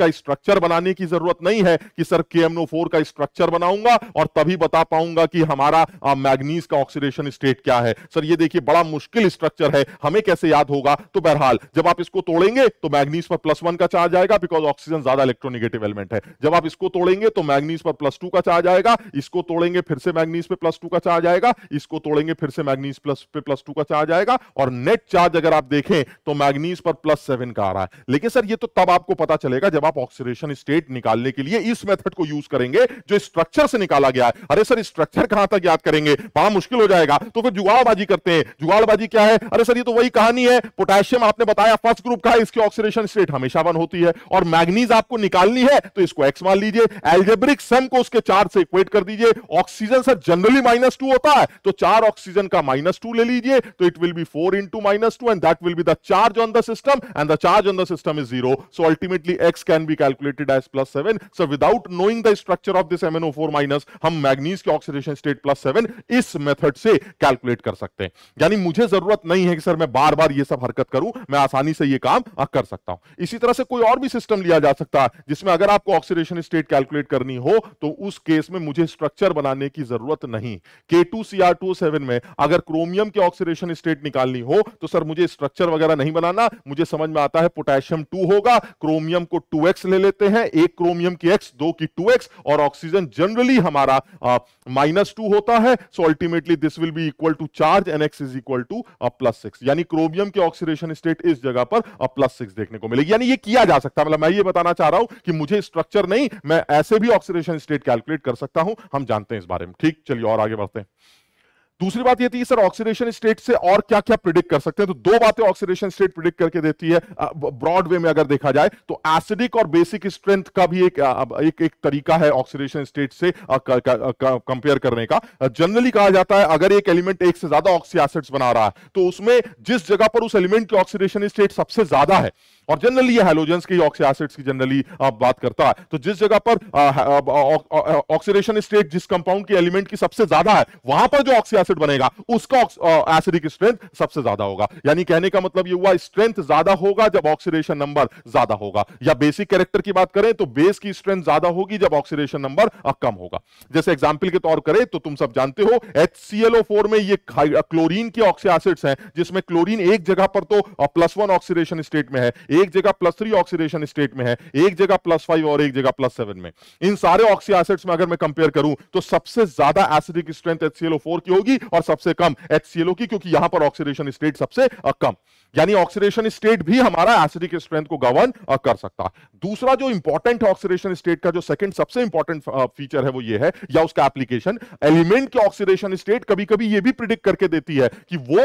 का स्ट्रक्चर बनाने की जरूरत नहीं है कि सर के का स्ट्रक्चर बनाऊंगा और तभी बता पाऊंगा कि हमारा मैग्नीज uh, का ऑक्सीडेशन स्टेट क्या है सर ये देखिए बड़ा मुश्किल स्ट्रक्चर है हमें कैसे याद होगा तो बहरहाल जब आप इसको तोड़ेंगे तो मैग्नीज पर प्लस वन का चार्ज आएगा बिकॉज ऑक्सीजन ज्यादा इलेक्ट्रोनिगेटिव एलिमेंट है जब आप इसको तोड़ेंगे तो मैग्नीज पर प्लस टू का चार्ज आएगा इसको तोड़ेंगे फिर से मैग्नीज पे प्लस टू का चार्ज आएगा इसको तोड़ेंगे फिर से मैग्नीज प्लस पे प्लस टू का चार्ज आएगा और नेट चार्ज अगर आप देखें तो मैग्नीज पर प्लस सेवन का आ रहा है लेकिन सर ये तो तब आपको पता चलेगा जब आप ऑक्सीडेशन स्टेट निकालने के लिए इस मेथड को यूज करेंगे जो स्ट्रक्चर से निकाला गया है अरे सर स्ट्रक्चर कहां तक याद करेंगे बड़ा मुश्किल हो जाएगा तो फिर जुगाड़बाजी करते हैं जुगाड़बाजी क्या है अरे सर ये तो वही कहानी है पोटेशियम आपने बताया फर्स्ट ग्रुप का है इसकी ऑक्सीडेशन स्टेट हमेशा वन होती है और मैग्नीज आपको निकालनी है तो इसको एक्स मान लीजिए एल्जेब्रिक सम को उसके चार से इक्वेट कर दीजिए oxygen sir generally minus two होता है तो चार ऑक्सीजन का माइनस टू ले लीजिए तो it will be four into minus two and that will be the charge on the system and the charge on the system is zero so ultimately X can be calculated as plus seven 7. Without knowing the structure of this MnO four minus हम manganese के oxidation state plus seven इस method से calculate कर सकते हैं यानी मुझे जरूरत नहीं है कि सर मैं बार बार ये सब हरकत करूं मैं आसानी से ये काम कर सकता हूं इसी तरह से कोई और भी सिस्टम लिया जा सकता है जिसमें अगर आपको ऑक्सीडेशन स्टेट कैलकुलेट करनी हो तो उस केस में मुझे स्ट्रक्चर बनाने की जरूरत नहीं के सेवन oh में अगर क्रोमियम की ऑक्सीडेशन स्टेट निकालनी हो तो सर मुझे स्ट्रक्चर वगैरह नहीं बनाना मुझे समझ में आता है पोटेशियम टू होगा क्रोमियम को टू ले लेते हैं एक क्रोमियम की एक्स दो की एक्स और ऑक्सीजन जनरली हमारा माइनस टू होता है so ultimately this will be equal to charge and X is equal to plus six यानी क्रोमियम के ऑक्सीडेशन स्टेट इस जगह पर प्लस सिक्स देखने को मिलेगी यानी ये किया जा सकता है मतलब मैं ये बताना चाह रहा हूं कि मुझे स्ट्रक्चर नहीं मैं ऐसे भी ऑक्सीडेशन स्टेट कैलकुलेट कर सकता हूं हम जानते हैं इस बारे में ठीक चलिए और आगे बढ़ते हैं दूसरी बात ये थी सर ऑक्सीडेशन स्टेट से और क्या क्या प्रिडिक्ट कर सकते हैं तो दो बातें ऑक्सीडेशन स्टेट प्रिडिक्ट करके देती है ब्रॉड वे में अगर देखा जाए तो एसिडिक और बेसिक स्ट्रेंथ का भी एक एक, एक तरीका है ऑक्सीडेशन स्टेट से कंपेयर करने का जनरली कहा जाता है अगर एक एलिमेंट एक से ज्यादा ऑक्सी एसिड्स बना रहा है तो उसमें जिस जगह पर उस एलिमेंट की ऑक्सीडेशन स्टेट सबसे ज्यादा है और जनरली ये हेलोजेंस की ऑक्सी एसिड्स की जनरली बात करता है तो जिस जगह पर ऑक्सीडेशन स्टेट जिस कंपाउंड की एलिमेंट की सबसे ज्यादा है वहां पर जो ऑक्सी एसिड बनेगा उसका एसिडिक स्ट्रेंथ सबसे ज्यादा होगा यानी कहने का मतलब ये हुआ स्ट्रेंथ ज्यादा होगा जब ऑक्सीडेशन नंबर ज्यादा होगा या बेसिक कैरेक्टर की बात करें तो बेस की स्ट्रेंथ ज्यादा होगी जब ऑक्सीडेशन नंबर कम होगा जैसे एग्जाम्पल के तौर करें तो तुम सब जानते हो एच में ये क्लोरीन के ऑक्सी एसिड्स हैं जिसमें क्लोरीन एक जगह पर तो प्लस वन ऑक्सीडेशन स्टेट में है एक जगह प्लस थ्री ऑक्सीडेशन स्टेट में है एक जगह प्लस फाइव और एक जगह प्लस सेवन में इन सारे ऑक्सी एसिड्स में अगर मैं कंपेयर करूं तो सबसे ज्यादा एसिडिक स्ट्रेंथ एच की होगी और सबसे कम एचसीएलओ की क्योंकि यहां पर ऑक्सीडेशन स्टेट सबसे कम यानी ऑक्सीडेशन स्टेट भी हमारा एसिडिक स्ट्रेंथ को गवर्न कर सकता दूसरा जो इंपॉर्टेंट ऑक्सीडेशन स्टेट का जो सेकंड सबसे इंपॉर्टेंट फीचर है वो ये है या उसका एप्लीकेशन एलिमेंट के ऑक्सीडेशन स्टेट कभी कभी ये भी प्रिडिक्ट करके देती है कि वो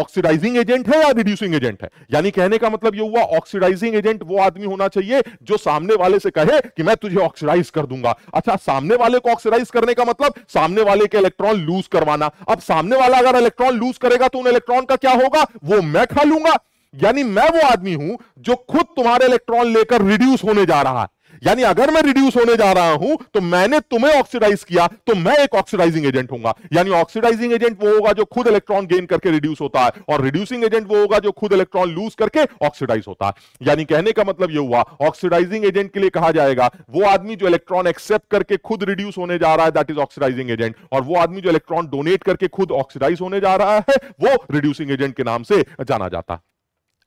ऑक्सीडाइजिंग एजेंट है या रिड्यूसिंग एजेंट है यानी कहने का मतलब ये हुआ ऑक्सीडाइजिंग एजेंट वो आदमी होना चाहिए जो सामने वाले से कहे कि मैं तुझे ऑक्सीडाइज कर दूंगा अच्छा सामने वाले को ऑक्सीडाइज करने का मतलब सामने वाले के इलेक्ट्रॉन लूज करवाना माना अब सामने वाला अगर इलेक्ट्रॉन लूज करेगा तो उन इलेक्ट्रॉन का क्या होगा वो मैं खा लूंगा यानी मैं वो आदमी हूं जो खुद तुम्हारे इलेक्ट्रॉन लेकर रिड्यूस होने जा रहा है यानी अगर मैं रिड्यूस होने जा रहा हूं तो मैंने तुम्हें ऑक्सीडाइज किया तो मैं एक ऑक्सीडाइजिंग एजेंट होगा यानी ऑक्सीडाइजिंग एजेंट वो होगा जो खुद इलेक्ट्रॉन गेन करके रिड्यूस होता है और रिड्यूसिंग एजेंट वो होगा जो खुद इलेक्ट्रॉन लूज करके ऑक्सीडाइज होता है यानी कहने का मतलब यह हुआ ऑक्सीडाइजिंग एजेंट के लिए कहा जाएगा वो आदमी जो इलेक्ट्रॉन एक्सेप्ट करके खुद रिड्यूस होने जा रहा है दैट इज ऑक्सीडाइजिंग एजेंट और वो आदमी जो इलेक्ट्रॉन डोनेट करके खुद ऑक्सीडाइज होने जा रहा है वो रिड्यूसिंग एजेंट के नाम से जाना जाता है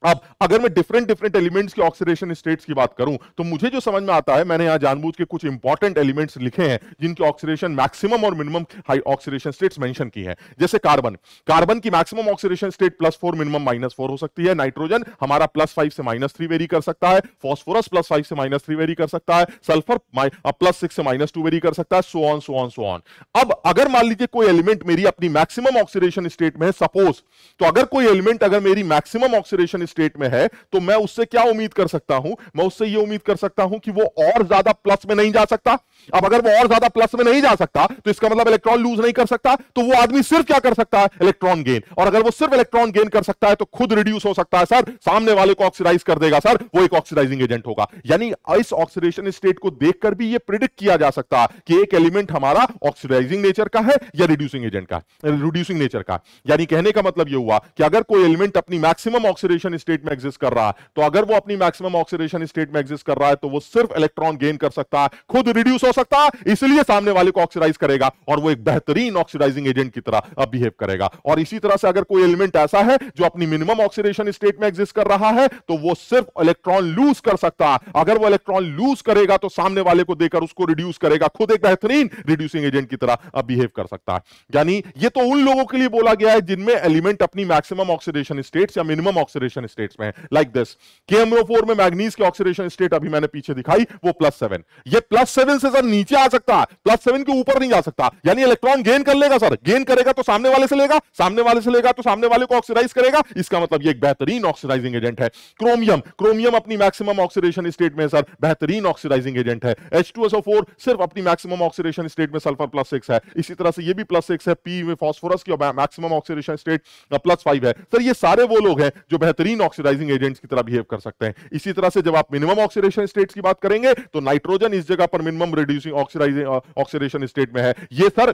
अब अगर मैं डिफरेंट डिफरेंट एलिमेंट्स के ऑक्सीडेशन स्टेट्स की बात करूं तो मुझे जो समझ में आता है मैंने यहां जानबूझ के कुछ इंपॉर्टेंट एलिमेंट्स लिखे हैं जिनके ऑक्सीडेशन मैक्सिमम और minimum high oxidation states mention की है जैसे कार्बन कार्बन की maximum oxidation state plus four minimum minus four हो सकती है नाइट्रोजन हमारा प्लस फाइव से माइनस थ्री वेरी कर सकता है फॉस्फोरस प्लस फाइव से माइनस थ्री वेरी कर सकता है सल्फर प्लस सिक्स से माइनस टू वेरी कर सकता है so on so on so on अब अगर मान लीजिए कोई एलिमेंट मेरी अपनी मैक्सिमम ऑक्सीडेशन स्टेट में है सपोज तो अगर कोई एलिमेंट अगर मेरी मैक्सिमम ऑक्सीडेशन अपनी स्टेट में है तो मैं उससे क्या उम्मीद कर सकता हूं मैं उससे ये उम्मीद कर सकता हूं कि वो और ज्यादा प्लस में नहीं जा सकता अब अगर वो और ज्यादा प्लस में नहीं जा सकता तो इसका मतलब इलेक्ट्रॉन लूज नहीं कर सकता तो वो आदमी सिर्फ क्या कर सकता है इलेक्ट्रॉन गेन और अगर वो सिर्फ इलेक्ट्रॉन गेन कर सकता है तो खुद रिड्यूस हो सकता है सर सामने वाले को ऑक्सीडाइज कर देगा सर वो एक ऑक्सीडाइजिंग एजेंट होगा यानी इस ऑक्सीडेशन स्टेट को देखकर भी ये प्रिडिक्ट किया जा सकता है कि एक एलिमेंट हमारा ऑक्सीडाइजिंग नेचर का है या रिड्यूसिंग एजेंट का रिड्यूसिंग नेचर का यानी कहने का मतलब यह हुआ कि अगर कोई एलिमेंट अपनी मैक्सिमम ऑक्सीडेशन स्टेट में एग्जिस्ट कर रहा है तो अगर वो अपनी मैक्सिमम ऑक्सीडेशन स्टेट में एग्जिस्ट कर रहा है तो वो सिर्फ इलेक्ट्रॉन गेन कर सकता है खुद रिड्यूस हो सकता है इसलिए सामने वाले को ऑक्सीडाइज करेगा और वो एक बेहतरीन ऑक्सीडाइजिंग एजेंट की तरह बिहेव करेगा और इसी तरह से अगर कोई एलिमेंट ऐसा है जो अपनी मिनिमम ऑक्सीडेशन स्टेट में एग्जिस्ट कर रहा है तो वो सिर्फ इलेक्ट्रॉन लूज कर सकता है अगर वो इलेक्ट्रॉन लूज करेगा तो सामने वाले को देकर उसको रिड्यूस करेगा खुद एक बेहतरीन रिड्यूसिंग एजेंट की तरह बिहेव कर सकता है यानी ये तो उन लोगों के लिए बोला गया है जिनमें एलिमेंट अपनी मैक्सिमम ऑक्सीडेशन स्टेट या मिनिमम ऑक्सीडेशन ऑक्सीडेशन स्टेट्स में लाइक दिस केमरो में मैग्नीज के ऑक्सीडेशन स्टेट अभी मैंने पीछे दिखाई वो प्लस सेवन ये प्लस सेवन से सर नीचे आ सकता है प्लस सेवन के ऊपर नहीं जा सकता यानी इलेक्ट्रॉन गेन कर लेगा सर गेन करेगा तो सामने वाले से लेगा सामने वाले से लेगा तो सामने वाले को ऑक्सीडाइज करेगा इसका मतलब ये एक बेहतरीन ऑक्सीडाइजिंग एजेंट है क्रोमियम क्रोमियम अपनी मैक्सिमम ऑक्सीडेशन स्टेट में सर बेहतरीन ऑक्सीडाइजिंग एजेंट है एच सिर्फ अपनी मैक्सिमम ऑक्सीडेशन स्टेट में सल्फर प्लस सिक्स है इसी तरह से ये भी प्लस सिक्स है पी में फॉस्फोरस की maximum oxidation state plus five है सर ये सारे वो लोग हैं जो बेहतरीन ग्रीन ऑक्सीडाइजिंग एजेंट्स की तरह बिहेव कर सकते हैं इसी तरह से जब आप मिनिमम ऑक्सीडेशन स्टेट्स की बात करेंगे तो नाइट्रोजन इस जगह पर minimum reducing oxidising oxidation state में है ये सर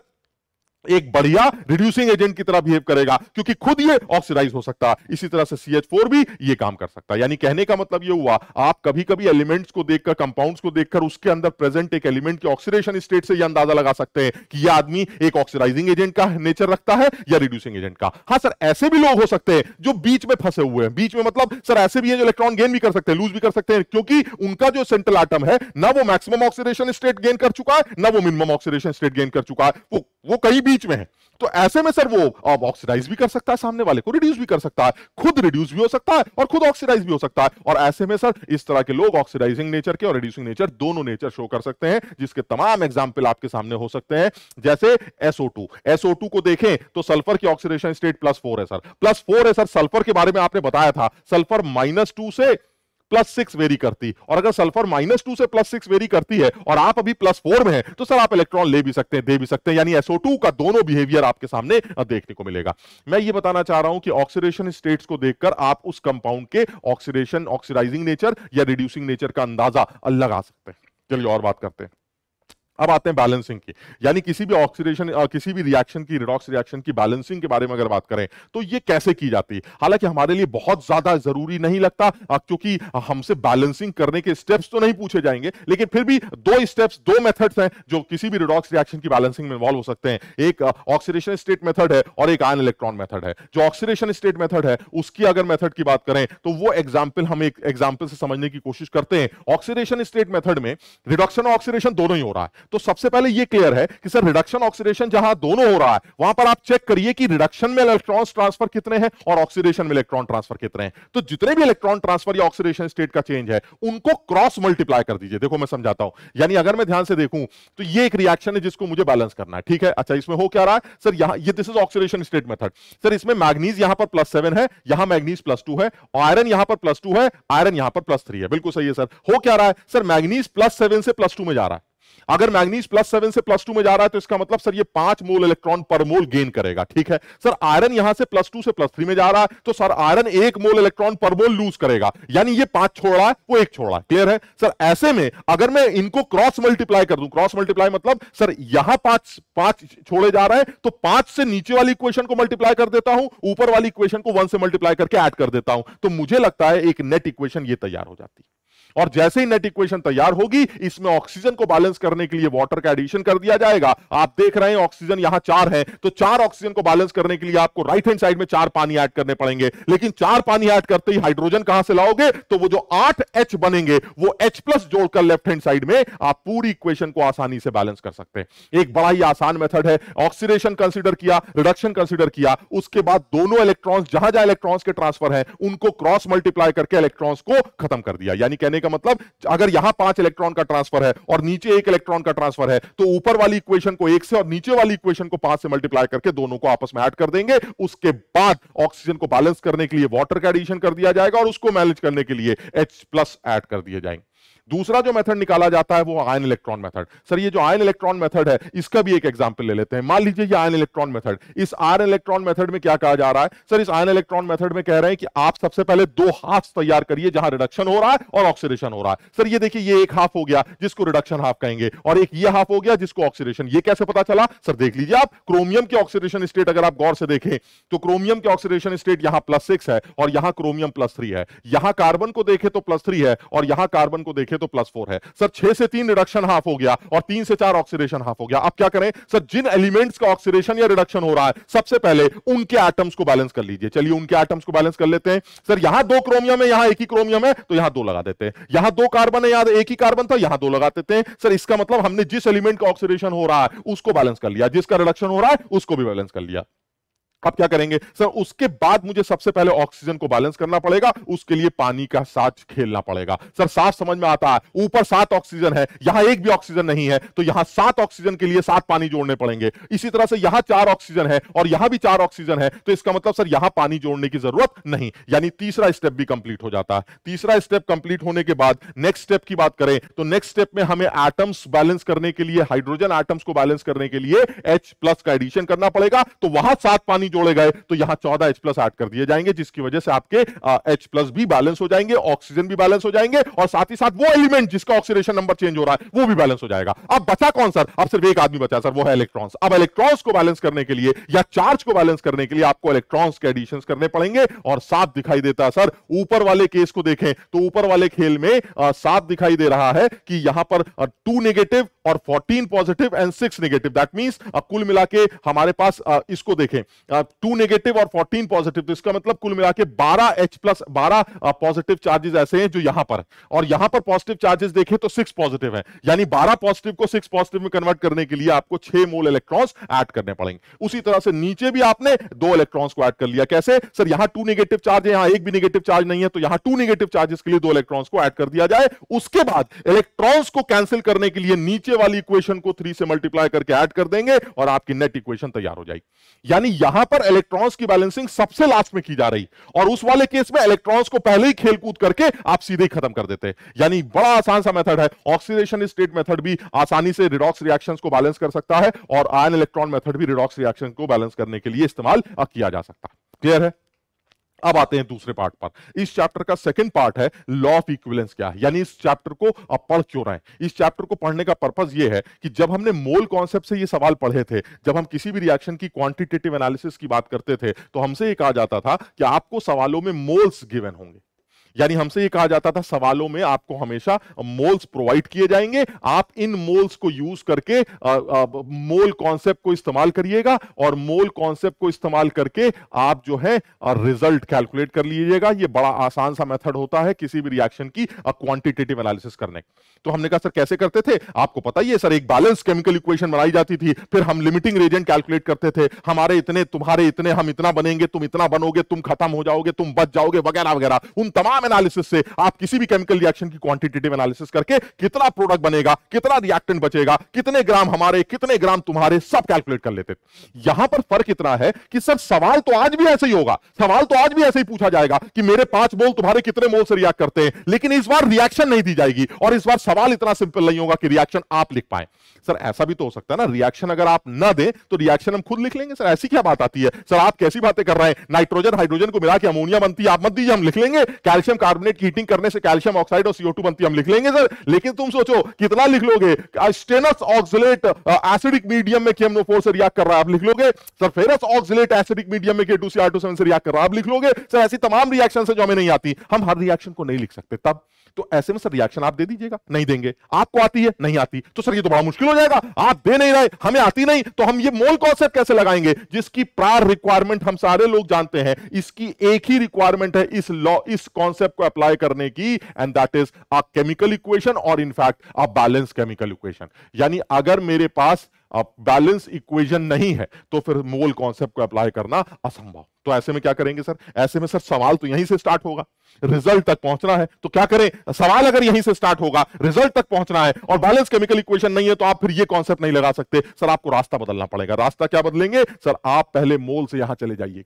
एक बढ़िया रिड्यूसिंग एजेंट की तरह बिहेव करेगा क्योंकि खुद ये ऑक्सीडाइज हो सकता है इसी तरह से सी एच फोर भी ये काम कर सकता है यानी कहने का मतलब ये हुआ आप कभी कभी एलिमेंट्स को देखकर कंपाउंड्स को देखकर उसके अंदर प्रेजेंट एक एलिमेंट के ऑक्सीडेशन स्टेट से यह अंदाजा लगा सकते हैं कि यह आदमी एक ऑक्सीडाइजिंग एजेंट का नेचर रखता है या रिड्यूसिंग एजेंट का हाँ सर ऐसे भी लोग हो सकते हैं जो बीच में फंसे हुए हैं बीच में मतलब सर ऐसे भी है जो इलेक्ट्रॉन गेन भी कर सकते हैं लूज भी कर सकते हैं क्योंकि उनका जो सेंट्रल आटम है ना वो मैक्सिमम ऑक्सीडेशन स्टेट गेन कर चुका है ना वो मिनिमम ऑक्सीडेशन स्टेट गेन कर चुका है वो वो कहीं भी बीच में है तो ऐसे में सर वो ऑक्सीडाइज भी कर सकता है सामने वाले को रिड्यूस भी कर सकता है खुद रिड्यूस भी हो सकता है और खुद ऑक्सीडाइज भी हो सकता है और ऐसे में सर इस तरह के लोग ऑक्सीडाइजिंग नेचर के और रिड्यूसिंग नेचर दोनों नेचर शो कर सकते हैं जिसके तमाम एग्जाम्पल आपके सामने हो सकते हैं जैसे SO2 SO2 को देखें तो सल्फर की ऑक्सीडेशन स्टेट प्लस फोर है सर प्लस फोर है सर सल्फर के बारे में आपने बताया था सल्फर माइनस टू से प्लस सिक्स वेरी करती और अगर सल्फर माइनस टू से प्लस सिक्स वेरी करती है और आप अभी प्लस फोर में है तो सर आप इलेक्ट्रॉन ले भी सकते हैं दे भी सकते हैं यानी एसओ टू का दोनों बिहेवियर आपके सामने देखने को मिलेगा मैं ये बताना चाह रहा हूं कि ऑक्सीडेशन स्टेट्स को देखकर आप उस कंपाउंड के ऑक्सीडेशन ऑक्सीडाइजिंग नेचर या रिड्यूसिंग नेचर का अंदाजा लगा सकते हैं चलिए और बात करते हैं अब आते हैं बैलेंसिंग की यानी किसी भी ऑक्सीडेशन किसी भी रिएक्शन की रिडॉक्स रिएक्शन की बैलेंसिंग के बारे में अगर बात करें तो ये कैसे की जाती है हालांकि हमारे लिए बहुत ज्यादा जरूरी नहीं लगता क्योंकि हमसे बैलेंसिंग करने के स्टेप्स तो नहीं पूछे जाएंगे लेकिन फिर भी दो स्टेप्स दो मेथड्स हैं जो किसी भी रिडॉक्स रिएक्शन की बैलेंसिंग में इन्वॉल्व हो सकते हैं एक ऑक्सीडेशन स्टेट मेथड है और एक आयन इलेक्ट्रॉन मेथड है जो ऑक्सीडेशन स्टेट मेथड है उसकी अगर मेथड की बात करें तो वो एग्जाम्पल हम एक एग्जाम्पल से समझने की कोशिश करते हैं ऑक्सीडेशन स्टेट मेथड में रिडक्शन और ऑक्सीडेशन दोनों ही हो रहा है तो सबसे पहले ये क्लियर है कि सर रिडक्शन ऑक्सीडेशन जहां दोनों हो रहा है वहां पर आप चेक करिए कि रिडक्शन में इलेक्ट्रॉन ट्रांसफर कितने हैं और ऑक्सीडेशन में इलेक्ट्रॉन ट्रांसफर कितने हैं तो जितने भी इलेक्ट्रॉन ट्रांसफर या ऑक्सीडेशन स्टेट का चेंज है उनको क्रॉस मल्टीप्लाई कर दीजिए देखो मैं समझाता हूं यानी अगर मैं ध्यान से देखूं तो ये एक रिएक्शन है जिसको मुझे बैलेंस करना है ठीक है अच्छा इसमें हो क्या रहा है सर यहां ये this is oxidation state method sir इसमें मैग्नीज यहां पर प्लस सेवन है यहां मैग्नीज प्लस टू है आयरन यहां पर प्लस टू है आयरन यहां पर प्लस थ्री है बिल्कुल सही है सर हो क्या रहा है सर मैग्नीज प्लस सेवन से प्लस टू में जा रहा है अगर मैग्नीज प्लस सेवन से प्लस टू में जा रहा है तो इसका मतलब सर ये पांच मोल इलेक्ट्रॉन पर मोल गेन करेगा ठीक है सर आयरन यहां से प्लस टू से प्लस थ्री में जा रहा है तो सर आयरन एक मोल इलेक्ट्रॉन पर मोल लूज करेगा यानी ये पांच छोड़ रहा है वो एक छोड़ रहा है क्लियर है सर ऐसे में अगर मैं इनको क्रॉस मल्टीप्लाई कर दूं क्रॉस मल्टीप्लाई मतलब सर यहां पांच पांच छोड़े जा रहे हैं तो पांच से नीचे वाली इक्वेशन को मल्टीप्लाई कर देता हूं ऊपर वाली इक्वेशन को वन से मल्टीप्लाई करके एड कर देता हूं तो मुझे लगता है एक नेट इक्वेशन ये तैयार हो जाती है और जैसे ही नेट इक्वेशन तैयार होगी इसमें ऑक्सीजन को बैलेंस करने के लिए वाटर का एडिशन कर दिया जाएगा आप देख रहे हैं ऑक्सीजन यहां चार है तो चार ऑक्सीजन को बैलेंस करने के लिए आपको राइट हैंड साइड में चार पानी ऐड करने पड़ेंगे लेकिन चार पानी ऐड करते ही हाइड्रोजन कहां से लाओगे तो वो जो आठ एच बनेंगे वो एच प्लस जोड़कर लेफ्ट हैंड साइड में आप पूरी इक्वेशन को आसानी से बैलेंस कर सकते हैं एक बड़ा ही आसान मेथड है ऑक्सीडेशन कंसिडर किया रिडक्शन कंसिडर किया उसके बाद दोनों इलेक्ट्रॉन जहां जहां इलेक्ट्रॉन के ट्रांसफर है उनको क्रॉस मल्टीप्लाई करके इलेक्ट्रॉन को खत्म कर दिया यानी कहने का मतलब अगर यहां पांच इलेक्ट्रॉन का ट्रांसफर है और नीचे एक इलेक्ट्रॉन का ट्रांसफर है तो ऊपर वाली इक्वेशन को एक से और नीचे वाली इक्वेशन को पांच से मल्टीप्लाई करके दोनों को आपस में ऐड कर देंगे उसके बाद ऑक्सीजन को बैलेंस करने के लिए वाटर का एडिशन कर दिया जाएगा और उसको मैनेज करने के लिए एच प्लस कर दिए जाएंगे दूसरा जो मेथड निकाला जाता है वो आयन इलेक्ट्रॉन मेथड सर ये जो आयन इलेक्ट्रॉन मेथड है इसका भी एक एग्जांपल ले लेते हैं मान लीजिए ये आयन इलेक्ट्रॉन मेथड इस आयन इलेक्ट्रॉन मेथड में क्या कहा जा रहा है सर इस आयन इलेक्ट्रॉन मेथड में कह रहे हैं कि आप सबसे पहले दो हाफ तैयार करिए जहां रिडक्शन हो रहा है और ऑक्सीडेशन हो रहा है सर ये देखिए ये एक हाफ हो गया जिसको रिडक्शन हाफ कहेंगे और एक ये हाफ हो गया जिसको ऑक्सीडेशन ये कैसे पता चला सर देख लीजिए आप क्रोमियम के ऑक्सीडेशन स्टेट अगर आप गौर से देखें तो क्रोमियम के ऑक्सीडेशन स्टेट यहां प्लस सिक्स है और यहां क्रोमियम प्लस थ्री है यहां कार्बन को देखे तो प्लस थ्री है और यहां कार्बन को देखे तो तो प्लस फोर है सर छह से तीन रिडक्शन हाफ हो गया और तीन से चार ऑक्सीडेशन हाफ हो गया अब क्या करें सर जिन एलिमेंट्स का ऑक्सीडेशन या रिडक्शन हो रहा है सबसे पहले उनके एटम्स को बैलेंस कर लीजिए चलिए उनके एटम्स को बैलेंस कर लेते हैं सर यहां दो क्रोमियम है यहां एक ही क्रोमियम है तो यहां दो लगा देते हैं यहां दो कार्बन है यहां एक ही कार्बन था यहां दो लगा देते हैं सर इसका मतलब हमने जिस एलिमेंट का ऑक्सीडेशन हो रहा है उसको बैलेंस कर लिया जिसका रिडक्शन हो रहा है उसको भी बैलेंस कर लिया अब क्या करेंगे सर उसके बाद मुझे सबसे पहले ऑक्सीजन को बैलेंस करना पड़ेगा उसके लिए पानी का साथ खेलना पड़ेगा सर साफ समझ में आता है ऊपर सात ऑक्सीजन है यहां एक भी ऑक्सीजन नहीं है तो यहां सात ऑक्सीजन के लिए सात पानी जोड़ने पड़ेंगे इसी तरह से यहां चार ऑक्सीजन है और यहां भी चार ऑक्सीजन है तो इसका मतलब सर यहां पानी जोड़ने की जरूरत नहीं यानी तीसरा स्टेप भी कंप्लीट हो जाता है तीसरा स्टेप कंप्लीट होने के बाद नेक्स्ट स्टेप की बात करें तो नेक्स्ट स्टेप में हमें एटम्स बैलेंस करने के लिए हाइड्रोजन एटम्स को बैलेंस करने के लिए एच प्लस का एडिशन करना पड़ेगा तो वहां सात पानी नहीं जोड़े गए तो यहाँ चौदह एच प्लस आठ कर दिए जाएंगे जिसकी वजह से आपके एच प्लस भी बैलेंस हो जाएंगे ऑक्सीजन भी बैलेंस हो जाएंगे और साथ ही साथ वो एलिमेंट जिसका ऑक्सीडेशन नंबर चेंज हो रहा है वो भी बैलेंस हो जाएगा अब बचा कौन सर अब सिर्फ एक आदमी बचा सर वो है इलेक्ट्रॉन्स अब इलेक्ट्रॉन्स को बैलेंस करने के लिए या चार्ज को बैलेंस करने के लिए आपको इलेक्ट्रॉन्स के एडिशन करने पड़ेंगे और साथ दिखाई देता है सर ऊपर वाले केस को देखें तो ऊपर वाले खेल में साथ दिखाई दे रहा है कि यहां पर टू नेगेटिव और 14 positive and six negative that means कुल मिला के हमारे पास इसको देखें टू नेगेटिव और फोर्टीन पॉजिटिव तो इसका मतलब कुल मिला के बारह एच प्लस बारह पॉजिटिव चार्जेस ऐसे हैं जो यहां पर और यहां पर पॉजिटिव चार्जेस देखें तो सिक्स पॉजिटिव है यानी बारह पॉजिटिव को सिक्स पॉजिटिव में कन्वर्ट करने के लिए आपको छह मोल इलेक्ट्रॉन्स ऐड करने पड़ेंगे उसी तरह से नीचे भी आपने दो इलेक्ट्रॉन्स को ऐड कर लिया कैसे सर यहां टू नेगेटिव चार्ज है यहां एक भी नेगेटिव चार्ज नहीं है तो यहां टू नेगेटिव चार्जेस के लिए दो इलेक्ट्रॉन्स को ऐड कर दिया जाए उसके बाद इलेक्ट्रॉन्स को कैंसिल करने के लिए नीचे वाली इक्वेशन को थ्री से मल्टीप्लाई करके ऐड कर देंगे और आपकी नेट इक्वेशन तैयार हो जाएगी यानी यहां पर इलेक्ट्रॉन्स की बैलेंसिंग सबसे लास्ट में की जा रही और उस वाले केस में इलेक्ट्रॉन्स को पहले ही खेल कूद करके आप सीधे ही खत्म कर देते हैं यानी बड़ा आसान सा मेथड है ऑक्सीडेशन स्टेट मेथड भी आसानी से रिडॉक्स रिएक्शन को बैलेंस कर सकता है और आयन इलेक्ट्रॉन मेथड भी रिडॉक्स रिएक्शन को बैलेंस करने के लिए इस्तेमाल किया जा सकता है क्लियर है अब आते हैं दूसरे पार्ट पर इस चैप्टर का सेकंड पार्ट है लॉ ऑफ इक्विवेलेंस क्या है यानी इस चैप्टर को आप पढ़ क्यों रहे हैं इस चैप्टर को पढ़ने का पर्पज ये है कि जब हमने मोल कॉन्सेप्ट से ये सवाल पढ़े थे जब हम किसी भी रिएक्शन की क्वांटिटेटिव एनालिसिस की बात करते थे तो हमसे ये कहा जाता था कि आपको सवालों में मोल्स गिवन होंगे यानी हमसे ये कहा जाता था सवालों में आपको हमेशा मोल्स प्रोवाइड किए जाएंगे आप इन मोल्स को यूज करके आ, आ, मोल कॉन्सेप्ट को इस्तेमाल करिएगा और मोल कॉन्सेप्ट को इस्तेमाल करके आप जो है रिजल्ट कैलकुलेट कर लीजिएगा ये बड़ा आसान सा मेथड होता है किसी भी रिएक्शन की क्वांटिटेटिव एनालिसिस करने तो हमने कहा सर कैसे करते थे आपको पता ही है सर एक बैलेंस केमिकल इक्वेशन बनाई जाती थी फिर हम लिमिटिंग रेजेंट कैलकुलेट करते थे हमारे इतने तुम्हारे इतने हम इतना बनेंगे तुम इतना बनोगे तुम खत्म हो जाओगे तुम बच जाओगे वगैरह वगैरह उन तमाम डायग्राम एनालिसिस से आप किसी भी केमिकल रिएक्शन की क्वांटिटेटिव एनालिसिस करके कितना प्रोडक्ट बनेगा कितना रिएक्टेंट बचेगा कितने ग्राम हमारे कितने ग्राम तुम्हारे सब कैलकुलेट कर लेते यहां पर फर्क इतना है कि सर सवाल तो आज भी ऐसे ही होगा सवाल तो आज भी ऐसे ही पूछा जाएगा कि मेरे पांच मोल तुम्हारे कितने मोल से रिएक्ट करते हैं लेकिन इस बार रिएक्शन नहीं दी जाएगी और इस बार सवाल इतना सिंपल नहीं होगा कि रिएक्शन आप लिख पाए सर ऐसा भी तो हो सकता है ना रिएक्शन अगर आप ना दें तो रिएक्शन हम खुद लिख लेंगे सर ऐसी क्या बात आती है सर आप कैसी बातें कर रहे हैं नाइट्रोजन हाइड्रोजन को मिला के अमोनिया बनती है आप मत दीजिए हम लिख लेंगे कैल्शियम कैल्शियम कार्बोनेट की हीटिंग करने से कैल्शियम ऑक्साइड और सीओ टू बनती है हम लिख लेंगे सर लेकिन तुम सोचो कितना लिख लोगे स्टेनस ऑक्सिलेट एसिडिक मीडियम में KMNO4 से रिएक्ट कर रहा है आप लिख लोगे sir ferrous oxalate acidic medium में K two two C R seven से रिएक्ट कर रहा है आप लिख लोगे सर ऐसी तमाम रिएक्शन है जो हमें नहीं आती हम हर रिएक्शन को नहीं लिख सकते तब तो ऐसे में सर रिएक्शन आप दे दीजिएगा नहीं देंगे आपको आती है नहीं आती तो सर ये तो बड़ा मुश्किल हो जाएगा आप दे नहीं रहे हमें आती नहीं तो हम ये मोल कॉन्सेप्ट कैसे लगाएंगे जिसकी प्रार रिक्वायरमेंट हम सारे लोग जानते हैं इसकी एक ही रिक्वायरमेंट है इस लॉ इस कॉन्सेप्ट को अप्लाई करने की and that is a chemical equation और in fact a balance chemical equation यानी अगर मेरे पास बैलेंस इक्वेशन नहीं है तो फिर मोल कॉन्सेप्ट को अप्लाई करना असंभव तो ऐसे में क्या करेंगे सर ऐसे में सर सवाल तो यहीं से स्टार्ट होगा रिजल्ट तक पहुंचना है तो क्या करें सवाल अगर यहीं से स्टार्ट होगा रिजल्ट तक पहुंचना है और बैलेंस केमिकल इक्वेशन नहीं है तो आप फिर ये कॉन्सेप्ट नहीं लगा सकते सर आपको रास्ता बदलना पड़ेगा रास्ता क्या बदलेंगे सर आप पहले मोल से यहां चले जाइए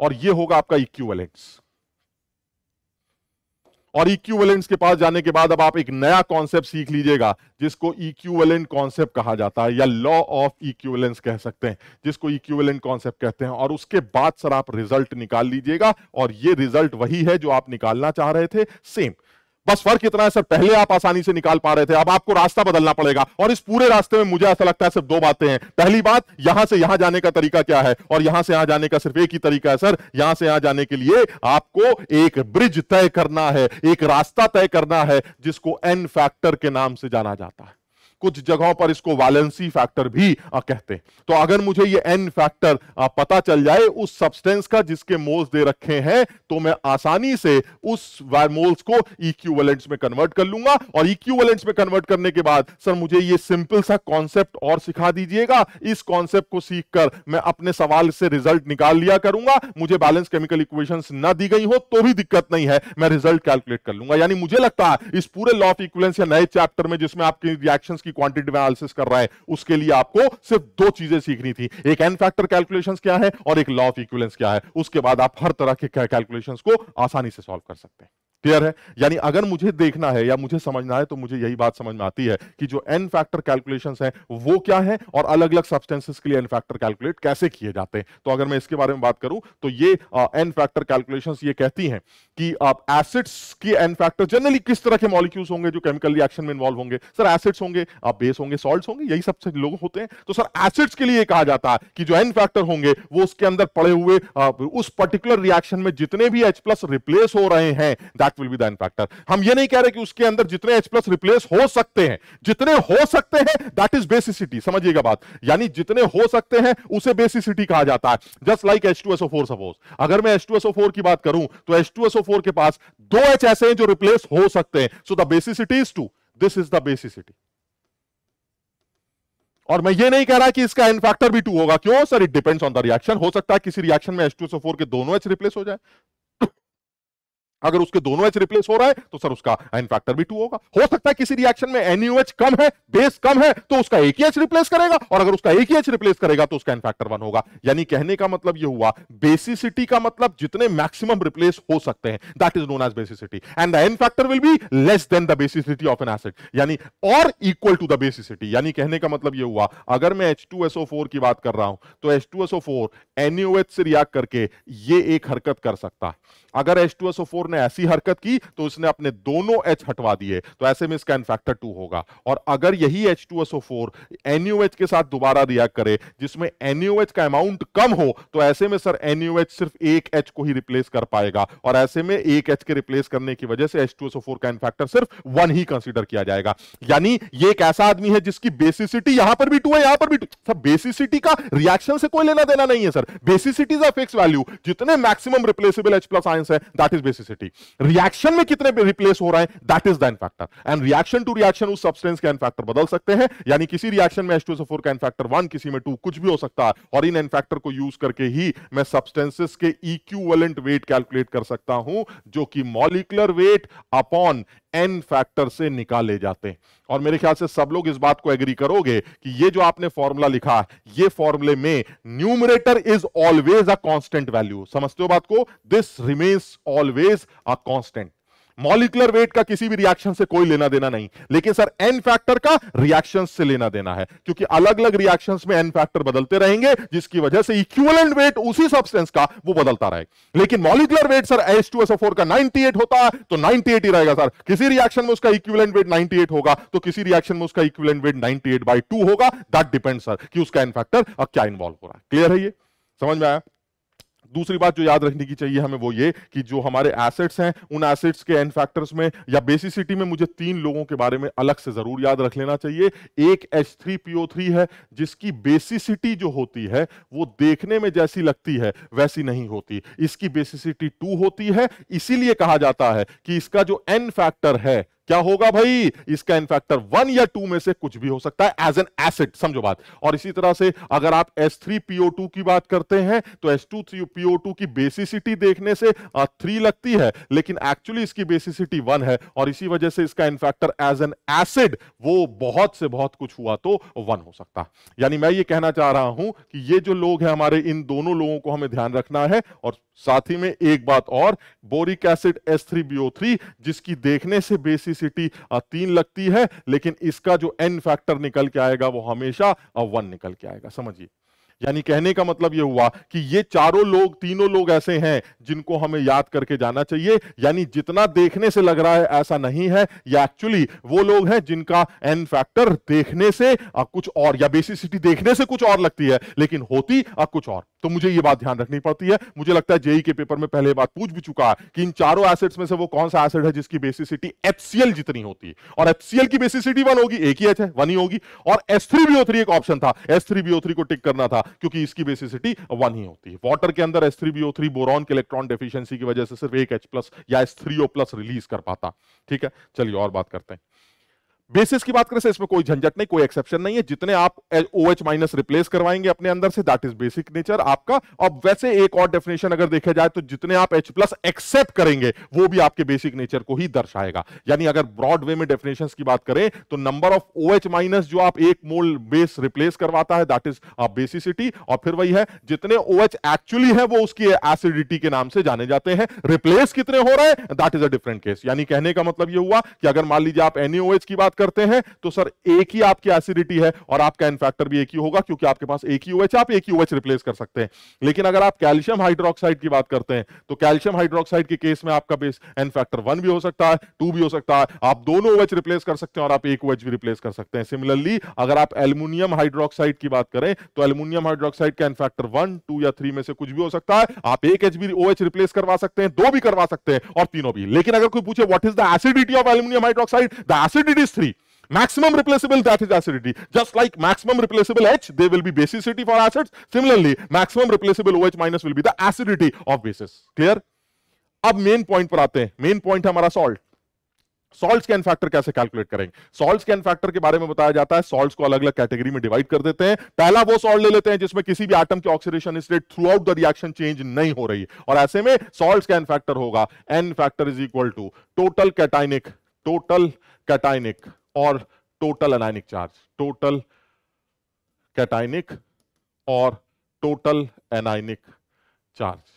और ये होगा आपका इक्यूवेलेंस और इक्यूवेलेंट्स के पास जाने के बाद अब आप एक नया कॉन्सेप्ट सीख लीजिएगा जिसको इक्यूवेलेंट कॉन्सेप्ट कहा जाता है या लॉ ऑफ इक्यूवेलेंस कह सकते हैं जिसको इक्यूवेलेंट कॉन्सेप्ट कहते हैं और उसके बाद सर आप रिजल्ट निकाल लीजिएगा और ये रिजल्ट वही है जो आप निकालना चाह रहे थे सेम बस फर्क इतना है सर पहले आप आसानी से निकाल पा रहे थे अब आपको रास्ता बदलना पड़ेगा और इस पूरे रास्ते में मुझे ऐसा लगता है सिर्फ दो बातें हैं पहली बात यहां से यहां जाने का तरीका क्या है और यहां से यहां जाने का सिर्फ एक ही तरीका है सर यहां से यहां जाने के लिए आपको एक ब्रिज तय करना है एक रास्ता तय करना है जिसको एन फैक्टर के नाम से जाना जाता है कुछ जगहों पर इसको वैलेंसी फैक्टर भी आ, कहते हैं तो अगर मुझे ये एन फैक्टर पता चल जाए उस सब्सटेंस का जिसके मोल्स दे रखे हैं तो मैं आसानी से उस मोल्स को इक्विवेलेंट्स में कन्वर्ट कर लूंगा और इक्विवेलेंट्स में कन्वर्ट करने के बाद सर मुझे ये सिंपल सा कॉन्सेप्ट और सिखा दीजिएगा इस कॉन्सेप्ट को सीखकर मैं अपने सवाल से रिजल्ट निकाल लिया करूंगा मुझे बैलेंस केमिकल इक्वेशन ना दी गई हो तो भी दिक्कत नहीं है मैं रिजल्ट कैलकुलेट कर लूंगा यानी मुझे लगता है इस पूरे लॉ ऑफ इक्वलेंस या नए चैप्टर में जिसमें आपकी रिएक्शन की उसकी क्वांटिटी एनालिसिस कर रहा है उसके लिए आपको सिर्फ दो चीजें सीखनी थी एक एन फैक्टर कैलकुलेशन क्या है और एक लॉ ऑफ इक्वलेंस क्या है उसके बाद आप हर तरह के कैलकुलेशन को आसानी से सॉल्व कर सकते हैं क्लियर है यानी अगर मुझे देखना है या मुझे समझना है तो मुझे यही बात समझ में आती है कि जो एन फैक्टर कैलकुलेशन है वो क्या है और अलग अलग सब्सटेंसेस के लिए एन फैक्टर कैलकुलेट कैसे किए जाते हैं तो अगर मैं इसके बारे में बात करूं तो ये एन फैक्टर कैलकुलेशन ये कहती है कि आप एसिड्स की एन फैक्टर जनरली किस तरह के मॉलिक्यूल्स होंगे जो केमिकल रिएक्शन में इन्वॉल्व होंगे सर एसिड्स होंगे आप बेस होंगे सॉल्ट होंगे यही सबसे लोग होते हैं तो सर एसिड्स के लिए कहा जाता है कि जो एन फैक्टर होंगे वो उसके अंदर पड़े हुए उस पर्टिकुलर रिएक्शन में जितने भी एच प्लस रिप्लेस हो रहे हैं that that will be the factor हम ये नहीं कह रहे कि उसके अंदर जितने एच प्लस रिप्लेस हो सकते हैं जितने हो सकते हैं दैट इज बेसिसिटी समझिएगा बात यानी जितने हो सकते हैं उसे बेसिसिटी कहा जाता है just like H two four suppose अगर मैं एच टू फोर की बात करूं तो एच टू फोर के पास दो एच ऐसे हैं जो रिप्लेस हो सकते हैं so the basicity is two this is the basicity और मैं ये नहीं कह रहा कि इसका एन फैक्टर भी टू होगा क्यों sir it depends on the reaction हो सकता है किसी रिएक्शन में H2SO4 के दोनों H रिप्लेस हो जाए अगर उसके दोनों एच रिप्लेस हो रहा है तो सर उसका एन फैक्टर भी टू होगा हो सकता है किसी रिएक्शन में एनयूएच कम है बेस कम है तो उसका एक ही एच रिप्लेस करेगा और अगर उसका एक ही एच रिप्लेस करेगा तो उसका एन फैक्टर वन होगा यानी कहने का मतलब यह हुआ बेसिसिटी का मतलब जितने मैक्सिमम रिप्लेस हो सकते हैं that is known as basicity and the n factor will be less than the basicity of an acid यानी और इक्वल टू द बेसिसिटी यानी कहने का मतलब यह हुआ अगर मैं H2SO4 की बात कर रहा हूं तो H2SO4 NaOH से रिएक्ट करके ये एक हरकत कर सकता है अगर H2SO4 ने ऐसी हरकत की तो उसने अपने दोनों एच हटवा दिए तो ऐसे में इसका इनफैक्टर टू होगा और अगर यही H two SO O four एनयूएच के साथ दोबारा रिएक्ट करे जिसमें एनयूएच का अमाउंट कम हो तो ऐसे में सर एनयूएच सिर्फ एक एच को ही रिप्लेस कर पाएगा और ऐसे में एक एच के रिप्लेस करने की वजह से एच टू एसओ फोर का इनफैक्टर सिर्फ वन ही कंसिडर किया जाएगा यानी ये एक ऐसा आदमी है जिसकी बेसिसिटी यहां पर भी टू है यहां पर भी टू सर बेसिसिटी का रिएक्शन से कोई लेना देना नहीं है sir basicity is a fix value जितने maximum replaceable H plus ions है that is basicity acidity reaction में कितने रिप्लेस हो रहा है that is the n factor and reaction to reaction उस सब्सटेंस के एन फैक्टर बदल सकते हैं यानी किसी रिएक्शन में H2SO4 का एन फैक्टर वन किसी में टू कुछ भी हो सकता है और इन एन फैक्टर को यूज करके ही मैं सब्सटेंसेस के इक्विवेलेंट वेट कैलकुलेट कर सकता हूं जो कि molecular weight upon n factor से निकाले जाते हैं और मेरे ख्याल से सब लोग इस बात को एग्री करोगे कि ये जो आपने फॉर्मूला लिखा है ये फॉर्मूले में numerator is always a constant value समझते हो बात को this remains always a constant molecular weight का किसी भी रिएक्शन से कोई लेना देना नहीं लेकिन सर एन फैक्टर का रिएक्शन से लेना देना है क्योंकि अलग अलग रिएक्शन में एन फैक्टर बदलते रहेंगे जिसकी वजह से इक्वलेंट वेट उसी सब्सटेंस का वो बदलता रहे लेकिन molecular weight sir S two S O four का नाइनटी एट होता है तो नाइनटी एट ही रहेगा सर किसी रिएक्शन में उसका इक्वलेंट वेट नाइनटी एट होगा तो किसी रिएक्शन में उसका equivalent weight ninety eight by two होगा दैट डिपेंड सर कि उसका एन फैक्टर अब क्या इन्वॉल्व हो रहा है क्लियर है ये समझ में आया दूसरी बात जो याद रखने की चाहिए हमें वो ये कि जो हमारे एसेट्स हैं उन एसेट्स के एन फैक्टर्स में या बेसिसिटी में मुझे तीन लोगों के बारे में अलग से जरूर याद रख लेना चाहिए एक एच थ्री पीओ थ्री है जिसकी बेसिसिटी जो होती है वो देखने में जैसी लगती है वैसी नहीं होती इसकी बेसिसिटी टू होती है इसीलिए कहा जाता है कि इसका जो एन फैक्टर है क्या होगा भाई इसका इनफैक्टर वन या टू में से कुछ भी हो सकता है एज एन एसिड समझो बात और इसी तरह से अगर आप एस थ्री पीओ टू की बात करते हैं तो टू की बेसिसिटी देखने से थ्री लगती है लेकिन एक्चुअली इसकी बेसिसिटी वन है और इसी वजह से इसका इनफैक्टर एज एन एसिड वो बहुत से बहुत कुछ हुआ तो वन हो सकता यानी मैं ये कहना चाह रहा हूं कि ये जो लोग हैं हमारे इन दोनों लोगों को हमें ध्यान रखना है और साथ ही में एक बात और बोरिक एसिड एस जिसकी देखने से बेसिस इलास्टिसिटी तीन लगती है लेकिन इसका जो एन फैक्टर निकल के आएगा वो हमेशा वन निकल के आएगा समझिए यानी कहने का मतलब यह हुआ कि ये चारों लोग तीनों लोग ऐसे हैं जिनको हमें याद करके जाना चाहिए यानी जितना देखने से लग रहा है ऐसा नहीं है या एक्चुअली वो लोग हैं जिनका एन फैक्टर देखने से आ, कुछ और या बेसिसिटी देखने से कुछ और लगती है लेकिन होती आ, कुछ और तो मुझे ये बात ध्यान रखनी पड़ती है मुझे लगता है जेई के पेपर में पहले बात पूछ भी चुका है कि इन चारों एसेट्स में से वो कौन सा एसिड है जिसकी बेसिसिटी एफसीएल जितनी होती है और एफसीएल की बेसिसिटी वन होगी एक ही एच है वन ही होगी और एस थ्री थ्री एक ऑप्शन था एस थ्री को टिक करना था क्योंकि इसकी बेसिसिटी वन ही होती है वाटर के अंदर एस थ्री थ्री बोरॉन के इलेक्ट्रॉन डेफिशिएंसी की वजह से सिर्फ एक एच प्लस या S three O plus release कर पाता ठीक है चलिए और बात करते हैं बेसिस की बात करें इसमें कोई झंझट नहीं कोई एक्सेप्शन नहीं है जितने आप ओ एच माइनस रिप्लेस करवाएंगे अपने अंदर say that is basic nature आपका और वैसे एक और डेफिनेशन अगर देखा जाए तो जितने आप एच प्लस एक्सेप्ट करेंगे वो भी आपके बेसिक नेचर को ही दर्शाएगा यानी अगर ब्रॉड वे में डेफिनेशन की बात करें तो number of O H minus जो आप एक मोल बेस रिप्लेस करवाता है दैट इज बेसिसिटी और फिर वही है जितने ओ एच एक्चुअली है वो उसकी एसिडिटी के नाम से जाने जाते हैं रिप्लेस कितने हो रहे हैं that is a different case यानी कहने का मतलब ये हुआ कि अगर मान लीजिए आप एनी ओ एच की बात करते हैं तो सर एक ही आपकी एसिडिटी है और आपका इनफैक्टर भी एक ही होगा क्योंकि आपके पास एक ही ओएच OH, आप एक ही ओएच OH रिप्लेस कर सकते हैं लेकिन अगर आप कैल्शियम हाइड्रोक्साइड की बात करते हैं तो कैल्शियम हाइड्रोक्साइड के केस में आपका बेस इनफैक्टर वन भी हो सकता है टू भी हो सकता है आप दोनों ओएच OH रिप्लेस कर सकते हैं और आप एक ओएच भी रिप्लेस कर सकते हैं सिमिलरली अगर आप एल्यूमिनियम हाइड्रोक्साइड की बात करें तो एल्यूमिनियम हाइड्रोक्साइड का इनफैक्टर वन टू या थ्री में से कुछ भी हो सकता है आप एक एच भी OH रिप्लेस करवा सकते हैं दो भी करवा सकते हैं और तीनों भी लेकिन अगर कोई पूछे what is the acidity of aluminium hydroxide the acidity is three maximum replaceable that is acidity just like maximum replaceable H they will be basicity for acids similarly maximum replaceable OH minus will be the acidity of bases clear अब main point पर आते हैं main point हमारा salt salts के factor कैसे calculate करेंगे salts के factor के बारे में बताया जाता है सॉल्ट्स को अलग अलग कैटेगरी में डिवाइड कर देते हैं पहला वो सॉल्ट ले लेते हैं जिसमें किसी भी आइटम की oxidation state throughout the reaction change नहीं हो रही और ऐसे में सॉल्ट्स का फैक्टर होगा n factor is equal to total cationic total cationic और total anionic charge total cationic और टोटल एनाइनिक चार्ज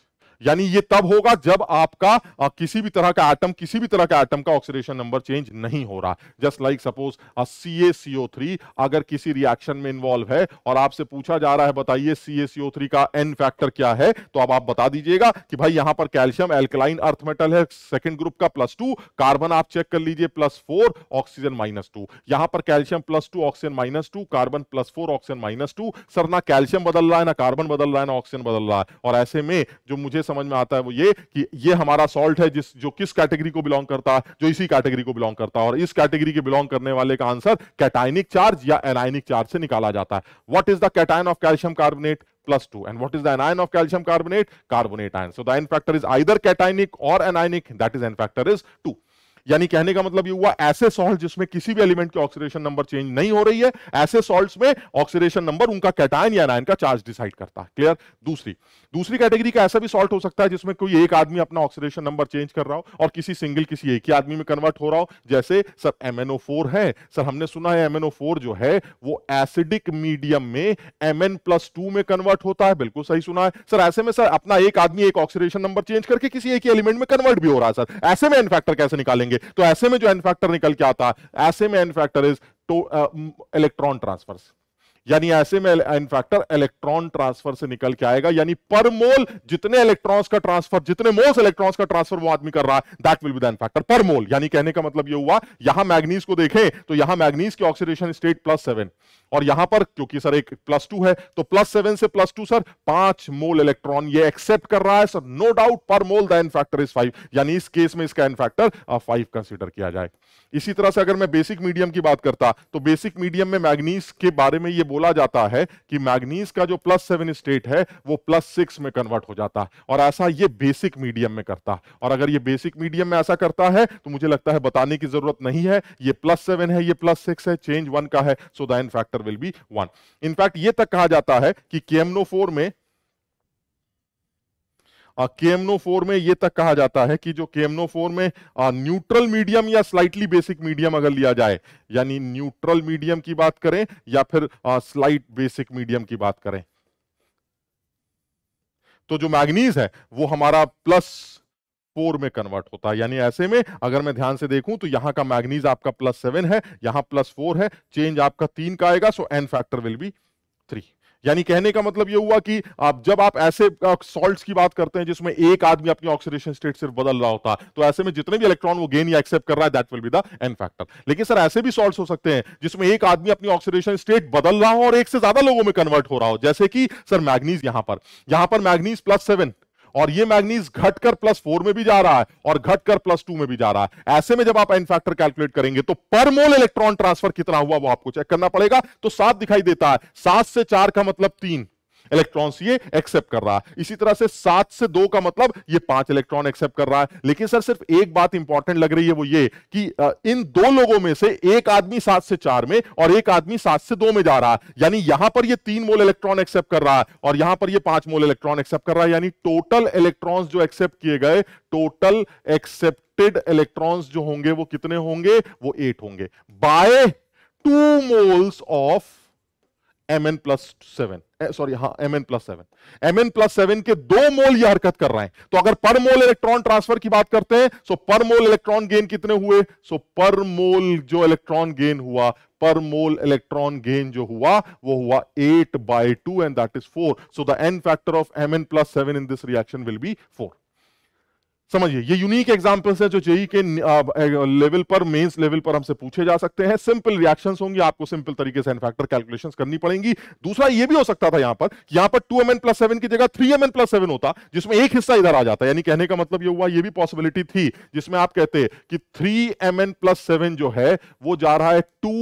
यानी ये तब होगा जब आपका आ, किसी भी तरह का एटम किसी भी तरह का एटम का ऑक्सीडेशन नंबर चेंज नहीं हो रहा just like suppose C A CO three अगर किसी रिएक्शन में इन्वॉल्व है और आपसे पूछा जा रहा है बताइए सी ए सीओ थ्री का एन फैक्टर क्या है तो अब आप बता दीजिएगा कि भाई यहां पर कैल्शियम एल्कलाइन अर्थ मेटल है सेकेंड ग्रुप का प्लस टू कार्बन आप चेक कर लीजिए plus four oxygen minus two यहां पर calcium plus two oxygen minus two carbon plus four oxygen minus two sir ना कैल्शियम बदल रहा है ना कार्बन बदल रहा है ना ऑक्सीजन बदल रहा है और ऐसे में जो मुझे समझ में आता है वो ये कि ये हमारा सॉल्ट है जिस जो किस कैटेगरी को बिलोंग करता है जो इसी कैटेगरी को बिलोंग करता है और इस कैटेगरी के बिलोंग करने वाले का आंसर कैटाइनिक चार्ज या एनाइनिक चार्ज से निकाला जाता है what is the cation of calcium carbonate plus two and what is the anion of calcium carbonate carbonate ion so the n factor is either cationic और anionic that is n factor is two यानी कहने का मतलब ये हुआ ऐसे salt जिसमें किसी भी एलिमेंट की ऑक्सीडेशन नंबर चेंज नहीं हो रही है ऐसे सॉल्ट में ऑक्सीडेशन नंबर उनका कैटायन या नायन का चार्ज डिसाइड करता है क्लियर दूसरी दूसरी कैटेगरी का ऐसा भी सॉल्ट हो सकता है जिसमें कोई एक आदमी अपना ऑक्सीडेशन नंबर चेंज कर रहा हो और किसी सिंगल किसी एक ही आदमी में कन्वर्ट हो रहा हो जैसे सर एम है सर हमने सुना है एम जो है वो एसिडिक मीडियम में एम प्लस टू में कन्वर्ट होता है बिल्कुल सही सुना है सर ऐसे में सर अपना एक आदमी एक ऑक्सीडेशन नंबर चेंज करके किसी एक ही एलिमेंट में कन्वर्ट भी हो रहा है सर ऐसे में एन फैक्टर कैसे निकालेंगे करेंगे तो ऐसे में जो एन फैक्टर निकल के आता है ऐसे में n factor is electron transfers यानी ऐसे में इनफैक्टर इलेक्ट्रॉन ट्रांसफर से निकल के आएगा यानी पर मोल जितने इलेक्ट्रॉन्स का ट्रांसफर जितने मोल्स इलेक्ट्रॉन्स का ट्रांसफर वो आदमी कर रहा है that will be the n factor per mole यानी कहने का मतलब ये हुआ यहां मैग्नीज को देखें तो यहां मैग्नीज की ऑक्सीडेशन स्टेट प्लस सेवन और यहां पर क्योंकि सर एक प्लस टू है तो प्लस सेवन से प्लस टू सर पांच मोल इलेक्ट्रॉन ये एक्सेप्ट कर रहा है sir no doubt per mole the n factor is five यानी इस केस में इसका इनफैक्टर फाइव कंसिडर किया जाए इसी तरह से अगर मैं बेसिक मीडियम की बात करता तो बेसिक मीडियम में मैग्नीज के बारे में ये बोला जाता है कि मैग्नीज का जो प्लस सेवन स्टेट है वो प्लस सिक्स में कन्वर्ट हो जाता है और ऐसा ये बेसिक मीडियम में करता है और अगर ये बेसिक मीडियम में ऐसा करता है तो मुझे लगता है बताने की जरूरत नहीं है ये प्लस सेवन है ये प्लस सिक्स है चेंज वन का है so the factor will be one in fact ये तक कहा जाता है कि केमनो में केमनो फोर में ये तक कहा जाता है कि जो केमनो फोर में न्यूट्रल मीडियम या स्लाइटली बेसिक मीडियम अगर लिया जाए यानी न्यूट्रल मीडियम की बात करें या फिर स्लाइट बेसिक मीडियम की बात करें तो जो मैग्नीज है वो हमारा प्लस फोर में कन्वर्ट होता है यानी ऐसे में अगर मैं ध्यान से देखूं तो यहां का मैग्नीज आपका प्लस सेवन है यहां प्लस फोर है चेंज आपका तीन का आएगा so n factor will be three यानी कहने का मतलब ये हुआ कि आप जब आप ऐसे सॉल्ट्स की बात करते हैं जिसमें एक आदमी अपनी ऑक्सीडेशन स्टेट सिर्फ बदल रहा होता तो ऐसे में जितने भी इलेक्ट्रॉन वो गेन या एक्सेप्ट कर रहा है that will be the n factor लेकिन सर ऐसे भी सॉल्ट हो सकते हैं जिसमें एक आदमी अपनी ऑक्सीडेशन स्टेट बदल रहा हो और एक से ज्यादा लोगों में कन्वर्ट हो रहा हो जैसे कि सर मैग्नीज यहां पर यहां पर मैग्नीज प्लस सेवन और ये मैग्नीज घटकर प्लस फोर में भी जा रहा है और घटकर प्लस टू में भी जा रहा है ऐसे में जब आप एन फैक्टर कैलकुलेट करेंगे तो पर मोल इलेक्ट्रॉन ट्रांसफर कितना हुआ वो आपको चेक करना पड़ेगा तो सात दिखाई देता है सात से चार का मतलब तीन इलेक्ट्रॉन्स ये एक्सेप्ट कर रहा है इसी तरह से सात से दो का मतलब ये पांच इलेक्ट्रॉन एक्सेप्ट कर रहा है लेकिन सर सिर्फ एक बात इंपॉर्टेंट लग रही है वो ये कि इन दो लोगों में से एक आदमी सात से चार में और एक आदमी सात से दो में जा रहा है यानी यहां पर ये तीन मोल इलेक्ट्रॉन एक्सेप्ट कर रहा है और यहां पर ये पांच मोल इलेक्ट्रॉन एक्सेप्ट कर रहा है यानी टोटल इलेक्ट्रॉन जो एक्सेप्ट किए गए टोटल एक्सेप्टेड इलेक्ट्रॉन जो होंगे वो कितने होंगे वो एट होंगे by two moles of M N plus seven sorry हाँ M N plus seven M N plus seven के दो मोल ये हरकत कर रहे हैं तो अगर पर मोल इलेक्ट्रॉन ट्रांसफर की बात करते हैं सो पर मोल इलेक्ट्रॉन गेन कितने हुए सो पर मोल जो इलेक्ट्रॉन गेन हुआ पर मोल इलेक्ट्रॉन गेन जो हुआ वो हुआ eight by two and that is four so the n factor of M N plus seven in this reaction will be four समझिए ये यूनिक एग्जांपल्स है जो जेई e के लेवल पर मेंस लेवल पर हमसे पूछे जा सकते हैं सिंपल रिएक्शंस होंगी आपको सिंपल तरीके से फैक्टर कैलकुलेशंस करनी पड़ेंगी दूसरा ये भी हो सकता था यहां पर यहां पर two M N plus seven की जगह three M N plus seven होता जिसमें एक हिस्सा इधर आ जाता यानी कहने का मतलब ये हुआ ये भी पॉसिबिलिटी थी जिसमें आप कहते कि three M N plus seven जो है वो जा रहा है two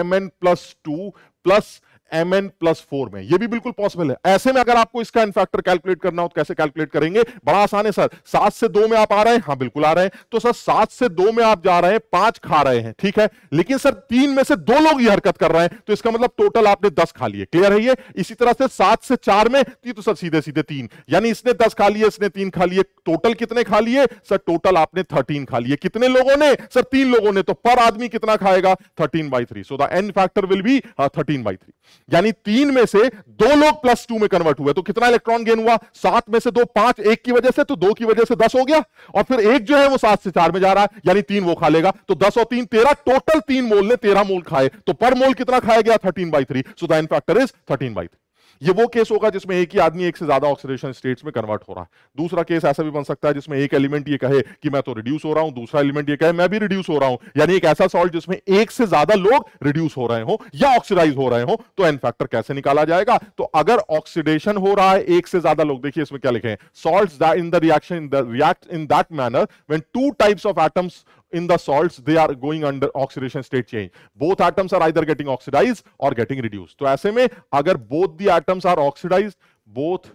M N plus two plus M N plus four में ये भी बिल्कुल पॉसिबल है ऐसे में अगर आपको इसका इनफैक्टर कैलकुलेट करना हो तो कैसे कैलकुलेट करेंगे बड़ा आसान है सर सात से दो में आप आ रहे हैं हाँ बिल्कुल आ रहे हैं तो सर सात से दो में आप जा रहे हैं पांच खा रहे हैं ठीक है लेकिन सर तीन में से दो लोग ये हरकत कर रहे हैं तो इसका मतलब टोटल आपने दस खा लिए क्लियर है ये इसी तरह से सात से चार में तो ये तो सर सीधे सीधे तीन यानी इसने दस खा लिए इसने तीन खा लिए टोटल कितने खा लिए सर टोटल आपने थर्टीन खा लिए कितने लोगों ने सर तीन लोगों ने तो पर आदमी कितना खाएगा thirteen by three so the n factor will be thirteen by three यानी तीन में से दो लोग प्लस टू में कन्वर्ट हुए तो कितना इलेक्ट्रॉन गेन हुआ सात में से दो पांच एक की वजह से तो दो की वजह से दस हो गया और फिर एक जो है वो सात से चार में जा रहा है यानी तीन वो खा लेगा तो दस और तीन तेरह टोटल तीन मोल ने तेरह मोल खाए तो पर मोल कितना खाया गया thirteen by three so the factor is thirteen by three ये वो केस होगा जिसमें एक ही आदमी एक से ज्यादा ऑक्सीडेशन स्टेट्स में कन्वर्ट हो रहा है दूसरा केस ऐसा भी बन सकता है जिसमें एक एलिमेंट ये कहे कि मैं तो रिड्यूस हो रहा हूं दूसरा एलिमेंट ये कहे मैं भी रिड्यूस हो रहा हूं यानी एक ऐसा सॉल्ट जिसमें एक से ज्यादा लोग रिड्यूस हो रहे हो या ऑक्सीडाइज हो रहे हो तो एन फैक्टर कैसे निकाला जाएगा तो अगर ऑक्सीडेशन हो रहा है एक से ज्यादा लोग देखिए इसमें क्या लिखे salt in the reaction in the react in that manner when two types of atoms in the salts, they are going under oxidation state change. Both atoms are either getting oxidized or getting reduced. to aise mein agar both the atoms are oxidized, both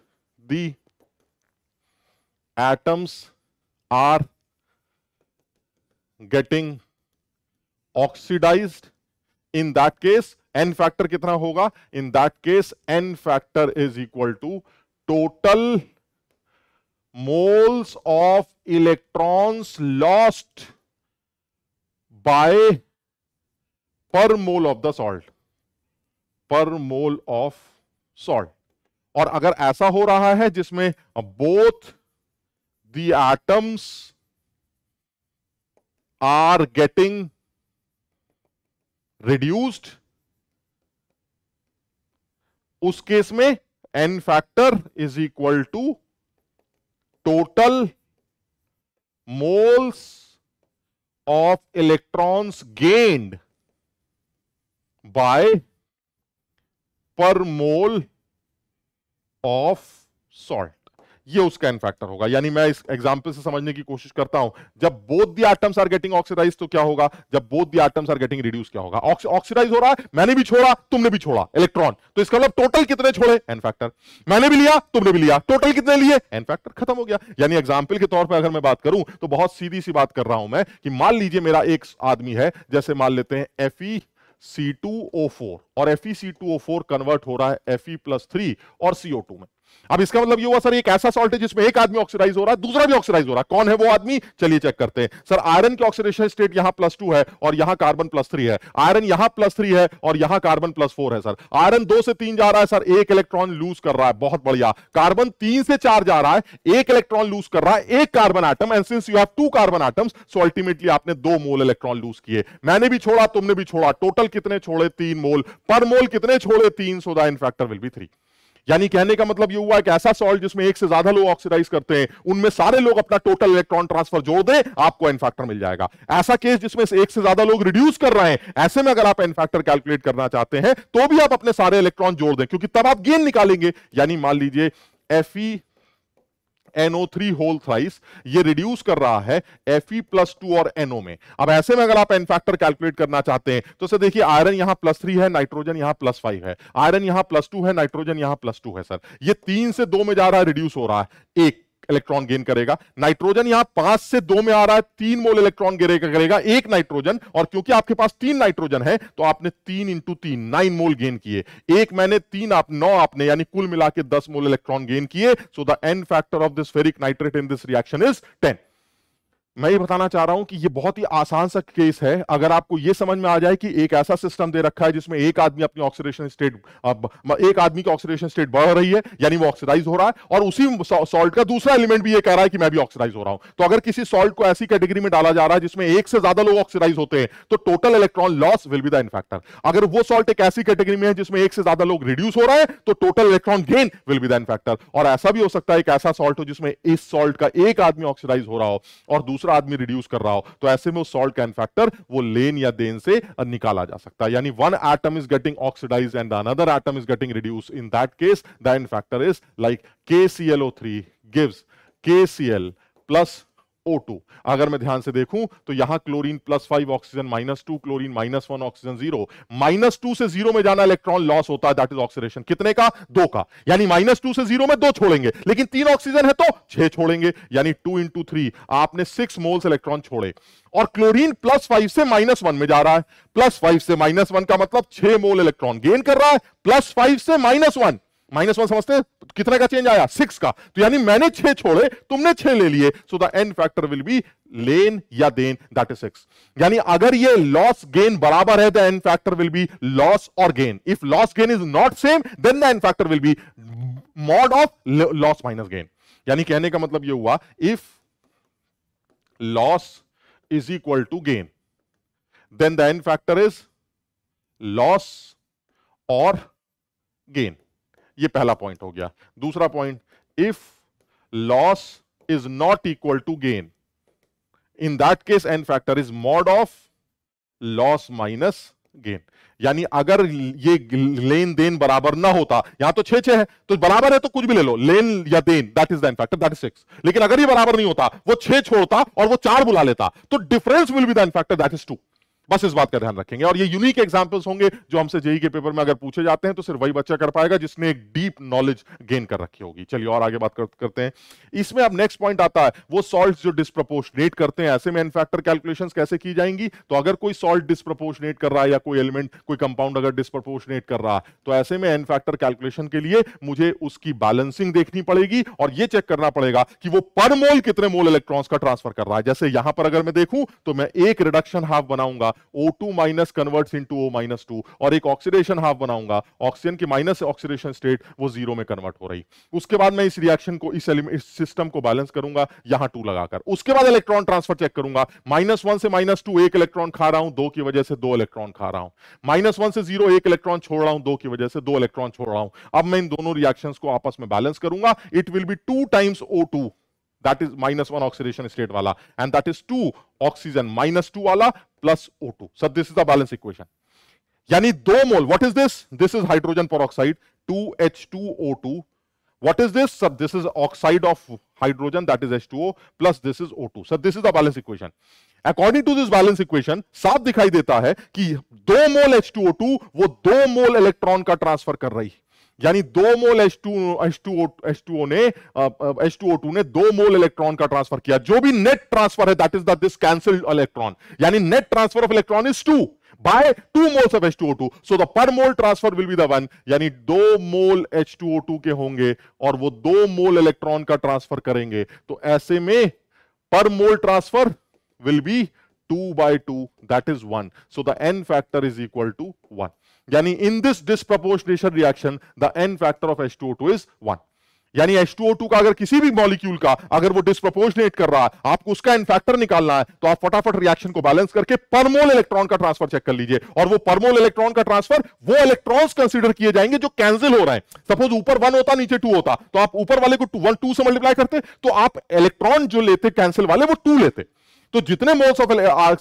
the atoms are getting oxidized. In that case, n factor kitna hoga In that case, n factor is equal to total moles of electrons lost by per mole of the salt पर mole of salt और अगर ऐसा हो रहा है जिसमें both the atoms are getting reduced उस case में n factor is equal to total moles of electrons gained by per mole of salt. ये उसका एन फैक्टर होगा यानी मैं इस एग्जाम्पल से समझने की कोशिश करता हूं जब both the atoms are getting oxidise तो क्या होगा जब both the atoms are getting reduce क्या होगा ऑक्सीडाइज हो रहा है मैंने भी छोड़ा तुमने भी छोड़ा इलेक्ट्रॉन तो इसका मतलब टोटल कितने छोड़े एन फैक्टर मैंने भी लिया तुमने भी लिया टोटल कितने लिए एन फैक्टर खत्म हो गया यानी एग्जाम्पल के तौर पर अगर मैं बात करूं तो बहुत सीधी सी बात कर रहा हूं मैं कि मान लीजिए मेरा एक आदमी है जैसे मान लेते हैं एफ C2O4 और Fe C2O4 कन्वर्ट हो रहा है Fe प्लस थ्री और CO2 में अब इसका मतलब ये हुआ सर एक ऐसा सॉल्ट है जिसमें एक आदमी ऑक्सीडाइज हो रहा है दूसरा भी ऑक्सीडाइज हो रहा है कौन है वो आदमी चलिए चेक करते हैं सर आयरन की ऑक्सीडेशन स्टेट यहां प्लस टू है और यहां कार्बन प्लस थ्री है आयरन यहां प्लस थ्री है और यहां कार्बन प्लस फोर है सर आयरन दो से तीन जा रहा है सर एक इलेक्ट्रॉन लूज कर रहा है बहुत बढ़िया कार्बन तीन से चार जा रहा है एक इलेक्ट्रॉन लूज कर रहा है एक carbon atom and since you have two carbon atoms so ultimately आपने दो मोल इलेक्ट्रॉन लूज किए मैंने भी छोड़ा तुमने भी छोड़ा टोटल कितने छोड़े तीन मोल पर मोल कितने छोड़े तीन so the n factor will be three यानी कहने का मतलब ये हुआ कि ऐसा सॉल्ट जिसमें एक से ज्यादा लोग ऑक्सीडाइज करते हैं उनमें सारे लोग अपना टोटल इलेक्ट्रॉन ट्रांसफर जोड़ दें आपको एन फैक्टर मिल जाएगा ऐसा केस जिसमें एक से ज्यादा लोग रिड्यूस कर रहे हैं ऐसे में अगर आप एन फैक्टर कैलकुलेट करना चाहते हैं तो भी आप अपने सारे इलेक्ट्रॉन जोड़ दें क्योंकि तब आप गेन निकालेंगे यानी मान लीजिए F NO three whole thrice ये रिड्यूस कर रहा है एफ ई प्लस टू और एनओ में अब ऐसे में अगर आप एन फैक्टर कैलकुलेट करना चाहते हैं तो सर देखिए आयरन यहाँ प्लस थ्री है नाइट्रोजन यहाँ प्लस फाइव है आयरन यहाँ प्लस टू है नाइट्रोजन यहाँ प्लस टू है सर ये तीन से दो में जा रहा है रिड्यूस हो रहा है एक इलेक्ट्रॉन गेन करेगा नाइट्रोजन यहां पांच से दो में आ रहा है तीन मोल इलेक्ट्रॉन गिरेगा करेगा एक नाइट्रोजन और क्योंकि आपके पास तीन नाइट्रोजन है तो आपने तीन इंटू तीन नाइन मोल गेन किए एक मैंने तीन आप नौ आपने यानी कुल मिला के दस मोल इलेक्ट्रॉन गेन किए so the n factor of this ferric nitrate in this reaction is ten मैं ये बताना चाह रहा हूं कि ये बहुत ही आसान सा केस है अगर आपको ये समझ में आ जाए कि एक ऐसा सिस्टम दे रखा है जिसमें एक आदमी अपनी ऑक्सीडेशन स्टेट एक आदमी की ऑक्सीडेशन स्टेट बढ़ रही है यानी वो ऑक्सीडाइज हो रहा है और उसी सॉल्ट का दूसरा एलिमेंट भी ये कह रहा है कि मैं भी ऑक्सीडाइज हो रहा हूं तो अगर किसी सॉल्ट को ऐसी कैटेगरी में डाला जा रहा है जिसमें एक से ज्यादा लोग ऑक्सीडाइज होते हैं तो total electron loss will be the n factor अगर वो सॉल्ट एक ऐसी कैटेगरी में है जिसमें एक से ज्यादा लोग रिड्यूस हो रहा है तो total electron gain will be the n factor और ऐसा भी हो सकता है एक ऐसा सॉल्ट हो जिसमें इस सॉल्ट का एक आदमी ऑक्सीडाइज हो रहा हो और दूसरा दूसरा आदमी रिड्यूस कर रहा हो तो ऐसे में वो सॉल्ट कैन फैक्टर वो लेन या देन से निकाला जा सकता है यानी one atom is getting oxidise and another atom is getting reduce in that case the n factor is like K C L O के सी एल प्लस O2 अगर मैं ध्यान से देखूं तो यहां chlorine plus five oxygen minus two chlorine minus one oxygen zero minus two से zero में जाना इलेक्ट्रॉन लॉस होता है दैट इज ऑक्सीडेशन कितने का दो का यानी माइनस टू से जीरो में दो छोड़ेंगे लेकिन तीन ऑक्सीजन है तो छह छोड़ेंगे यानी टू इंटू थ्री आपने सिक्स मोल्स इलेक्ट्रॉन छोड़े और क्लोरीन प्लस फाइव से माइनस वन में जा रहा है प्लस फाइव से माइनस वन का मतलब छह मोल इलेक्ट्रॉन गेन कर रहा है प्लस फाइव से माइनस वन माइनस वन समझते हैं कितने का चेंज आया सिक्स का तो यानी मैंने छह छोड़े तुमने छह ले लिए so the n factor will be लेन या देन दैट इज सिक्स यानी अगर ये लॉस गेन बराबर है the n factor will be loss और gain if loss gain is not same then the n factor will be mod of loss minus gain यानी कहने का मतलब ये हुआ if loss is equal to gain then the n factor is loss और gain ये पहला point हो गया दूसरा point if loss is not equal to gain in that case n factor is mod of loss minus gain यानी अगर ये लेन then बराबर ना होता यहां तो छह छे है तो बराबर है तो कुछ भी ले लो लेन या देन that is the factor that is six लेकिन अगर ये बराबर नहीं होता वो छह छोड़ता और वो चार बुला लेता तो difference will be the factor that is two बस इस बात का ध्यान रखेंगे और ये यूनिक एग्जाम्पल्स होंगे जो हमसे जेई के पेपर में अगर पूछे जाते हैं तो सिर्फ वही बच्चा कर पाएगा जिसने एक डीप नॉलेज गेन कर रखी होगी चलिए और आगे बात कर, करते हैं इसमें अब नेक्स्ट पॉइंट आता है वो सॉल्ट जो डिस्प्रपोर्शनेट करते हैं ऐसे में एनफैक्टर कैलकुलेशन कैसे की जाएंगी तो अगर कोई सॉल्ट डिस्प्रपोर्शनेट कर रहा है या कोई एलिमेंट कोई कंपाउंड अगर डिस्प्रपोर्शनेट कर रहा है तो ऐसे में एनफैक्टर कैलकुलेशन के लिए मुझे उसकी बैलेंसिंग देखनी पड़ेगी और यह चेक करना पड़ेगा कि वो पर मोल कितने मोल इलेक्ट्रॉन्स का ट्रांसफर कर रहा है जैसे यहां पर अगर मैं देखूं तो मैं एक रिडक्शन हाफ बनाऊंगा O2 two minus converts in O minus two और एक ऑक्सीडेशन हाफ बनाऊंगा ऑक्सीजन की माइनस ऑक्सीडेशन स्टेट वो जीरो में कन्वर्ट हो रही उसके बाद मैं इस रिएक्शन को इस, इस सिस्टम को बैलेंस करूंगा यहां टू लगाकर उसके बाद इलेक्ट्रॉन ट्रांसफर चेक करूंगा माइनस वन से माइनस टू एक इलेक्ट्रॉन खा रहा हूं दो की वजह से दो इलेक्ट्रॉन खा रहा हूं माइनस वन से जीरो एक इलेक्ट्रॉन छोड़ रहा हूं दो की वजह से दो इलेक्ट्रॉन छोड़ रहा हूं अब मैं इन दोनों रिएक्शन को आपस में बैलेंस करूंगा it will be two times O two that is minus one oxidation state वाला and that is two oxygen minus two वाला plus O two sir this is the balance equation यानी दो mole what is this this is hydrogen peroxide two H two O two what is this sir this is oxide of hydrogen that is H two O plus this is O two sir this is the balance equation according to this balance equation साफ दिखाई देता है कि दो mole H two O two वो दो mole electron का transfer कर रही है यानी दो mole H two H two H two ने एच टू टू ने दो मोल इलेक्ट्रॉन का ट्रांसफर किया जो भी नेट ट्रांसफर है that is this cancelled electron यानी net transfer of electron is two by two moles of H two two so the per mole transfer will be the one यानी दो mole H two to के होंगे और वो दो mole electron का transfer करेंगे तो ऐसे में per mole transfer will be two by two that is one so the n factor is equal to one यानी in this disproportionation reaction the n factor of H2O2 is one यानी H2O2 का अगर किसी भी molecule का अगर वो disproportionate कर रहा है आपको उसका एन फैक्टर निकालना है तो आप फटाफट रिएक्शन को बैलेंस करके परमोल इलेक्ट्रॉन का ट्रांसफर चेक कर लीजिए और वो परमोल इलेक्ट्रॉन का ट्रांसफर वो इलेक्ट्रॉन्स कंसिडर किए जाएंगे जो कैंसिल हो रहे हैं सपोज ऊपर वन होता नीचे टू होता तो आप ऊपर वाले को टू वन टू से मल्टीप्लाई करते तो आप इलेक्ट्रॉन जो लेते कैंसिल वाले वो टू लेते तो जितने मोल्स ऑफ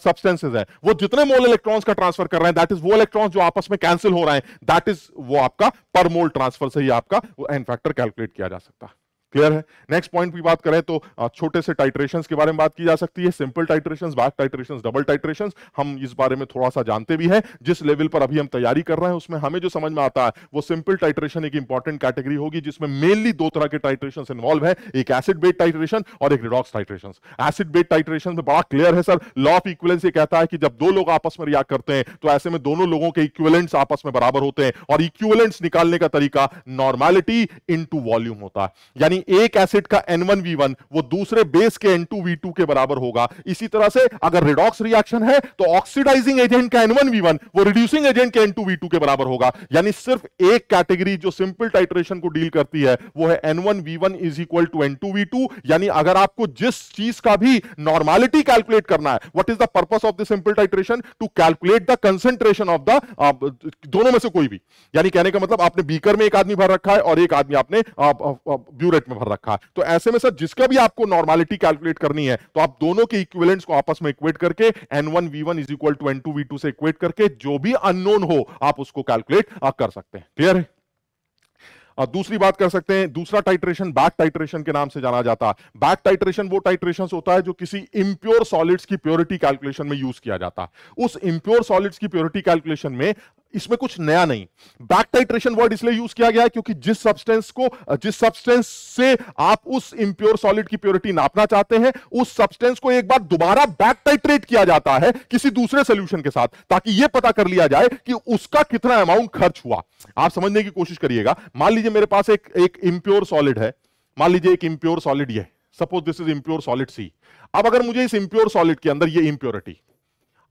सब्सटेंसेज है वो जितने मोल इलेक्ट्रॉन्स का ट्रांसफर कर रहे हैं दैट इज वो इलेक्ट्रॉन्स जो आपस में कैंसिल हो रहे हैं दैट इज वो आपका पर मोल ट्रांसफर से ही आपका एन फैक्टर कैलकुलेट किया जा सकता है क्लियर है नेक्स्ट पॉइंट की बात करें तो छोटे से टाइट्रेशन के बारे में बात की जा सकती है simple titration back titration double titration हम इस बारे में थोड़ा सा जानते भी है जिस लेवल पर अभी हम तैयारी कर रहे हैं उसमें हमें जो समझ में आता है वो सिंपल टाइट्रेशन एक इंपॉर्टेंट कैटेगरी होगी जिसमें मेनली दो तरह के टाइट्रेशन इन्वॉल्व है एक एसिड बेड टाइट्रेशन और एक redox titration acid base titration में बड़ा क्लियर है सर लॉ ऑफ इक्वलेंस ये कहता है कि जब दो लोग आपस में रिया करते हैं तो ऐसे में दोनों लोगों के इक्वलेंट्स आपस में बराबर होते हैं और इक्वलेंट्स निकालने का तरीका नॉर्मैलिटी इनटू वॉल्यूम होता है यानी एक एसिड का एन वन वी वन वो दूसरे बेस के एन टू वी टू के बराबर होगा इसी तरह से अगर रिडॉक्स रिएक्शन है तो ऑक्सीडाइजिंग एजेंट का एन वन वी वन वो रिड्यूसिंग एजेंट के एन टू वी टू के बराबर होगा यानी सिर्फ एक कैटेगरी जो सिंपल टाइट्रेशन को डील करती है वो है N one V one is equal to N two V two यानी अगर आपको जिस चीज का भी नॉर्मालिटी कैलकुलेट करना है what is the purpose of the simple titration to calculate the concentration of the दोनों में से कोई भी यानी कहने का मतलब आपने बीकर में एक आदमी भर रखा है और एक आदमी आपने ब्यूरेट ब्रैकेट में भर रखा है तो ऐसे में सर जिसका भी आपको नॉर्मालिटी कैलकुलेट करनी है तो आप दोनों के इक्विवेलेंट्स को आपस में इक्वेट करके N one V one is equal to N two V two से इक्वेट करके जो भी अननोन हो आप उसको कैलकुलेट कर सकते हैं क्लियर है और दूसरी बात कर सकते हैं दूसरा टाइट्रेशन बैक टाइट्रेशन के नाम से जाना जाता है बैक टाइट्रेशन वो टाइट्रेशन होता है जो किसी इम्प्योर सॉलिड्स की प्योरिटी कैलकुलेशन में यूज किया जाता है उस इम्प्योर सॉलिड्स की प्योरिटी कैलकुलेशन में इसमें कुछ नया नहीं बैक टाइट्रेशन वर्ड इसलिए यूज किया गया है क्योंकि जिस सब्सटेंस को जिस सब्सटेंस से आप उस इंप्योर सॉलिड की प्योरिटी नापना चाहते हैं उस सब्सटेंस को एक बार दोबारा बैक टाइट्रेट किया जाता है किसी दूसरे सोल्यूशन के साथ ताकि यह पता कर लिया जाए कि उसका कितना अमाउंट खर्च हुआ आप समझने की कोशिश करिएगा मान लीजिए मेरे पास एक एक इंप्योर सॉलिड है मान लीजिए एक इंप्योर सॉलिड यह suppose this is impure solid C अब अगर मुझे इस इंप्योर सॉलिड के अंदर ये इंप्योरिटी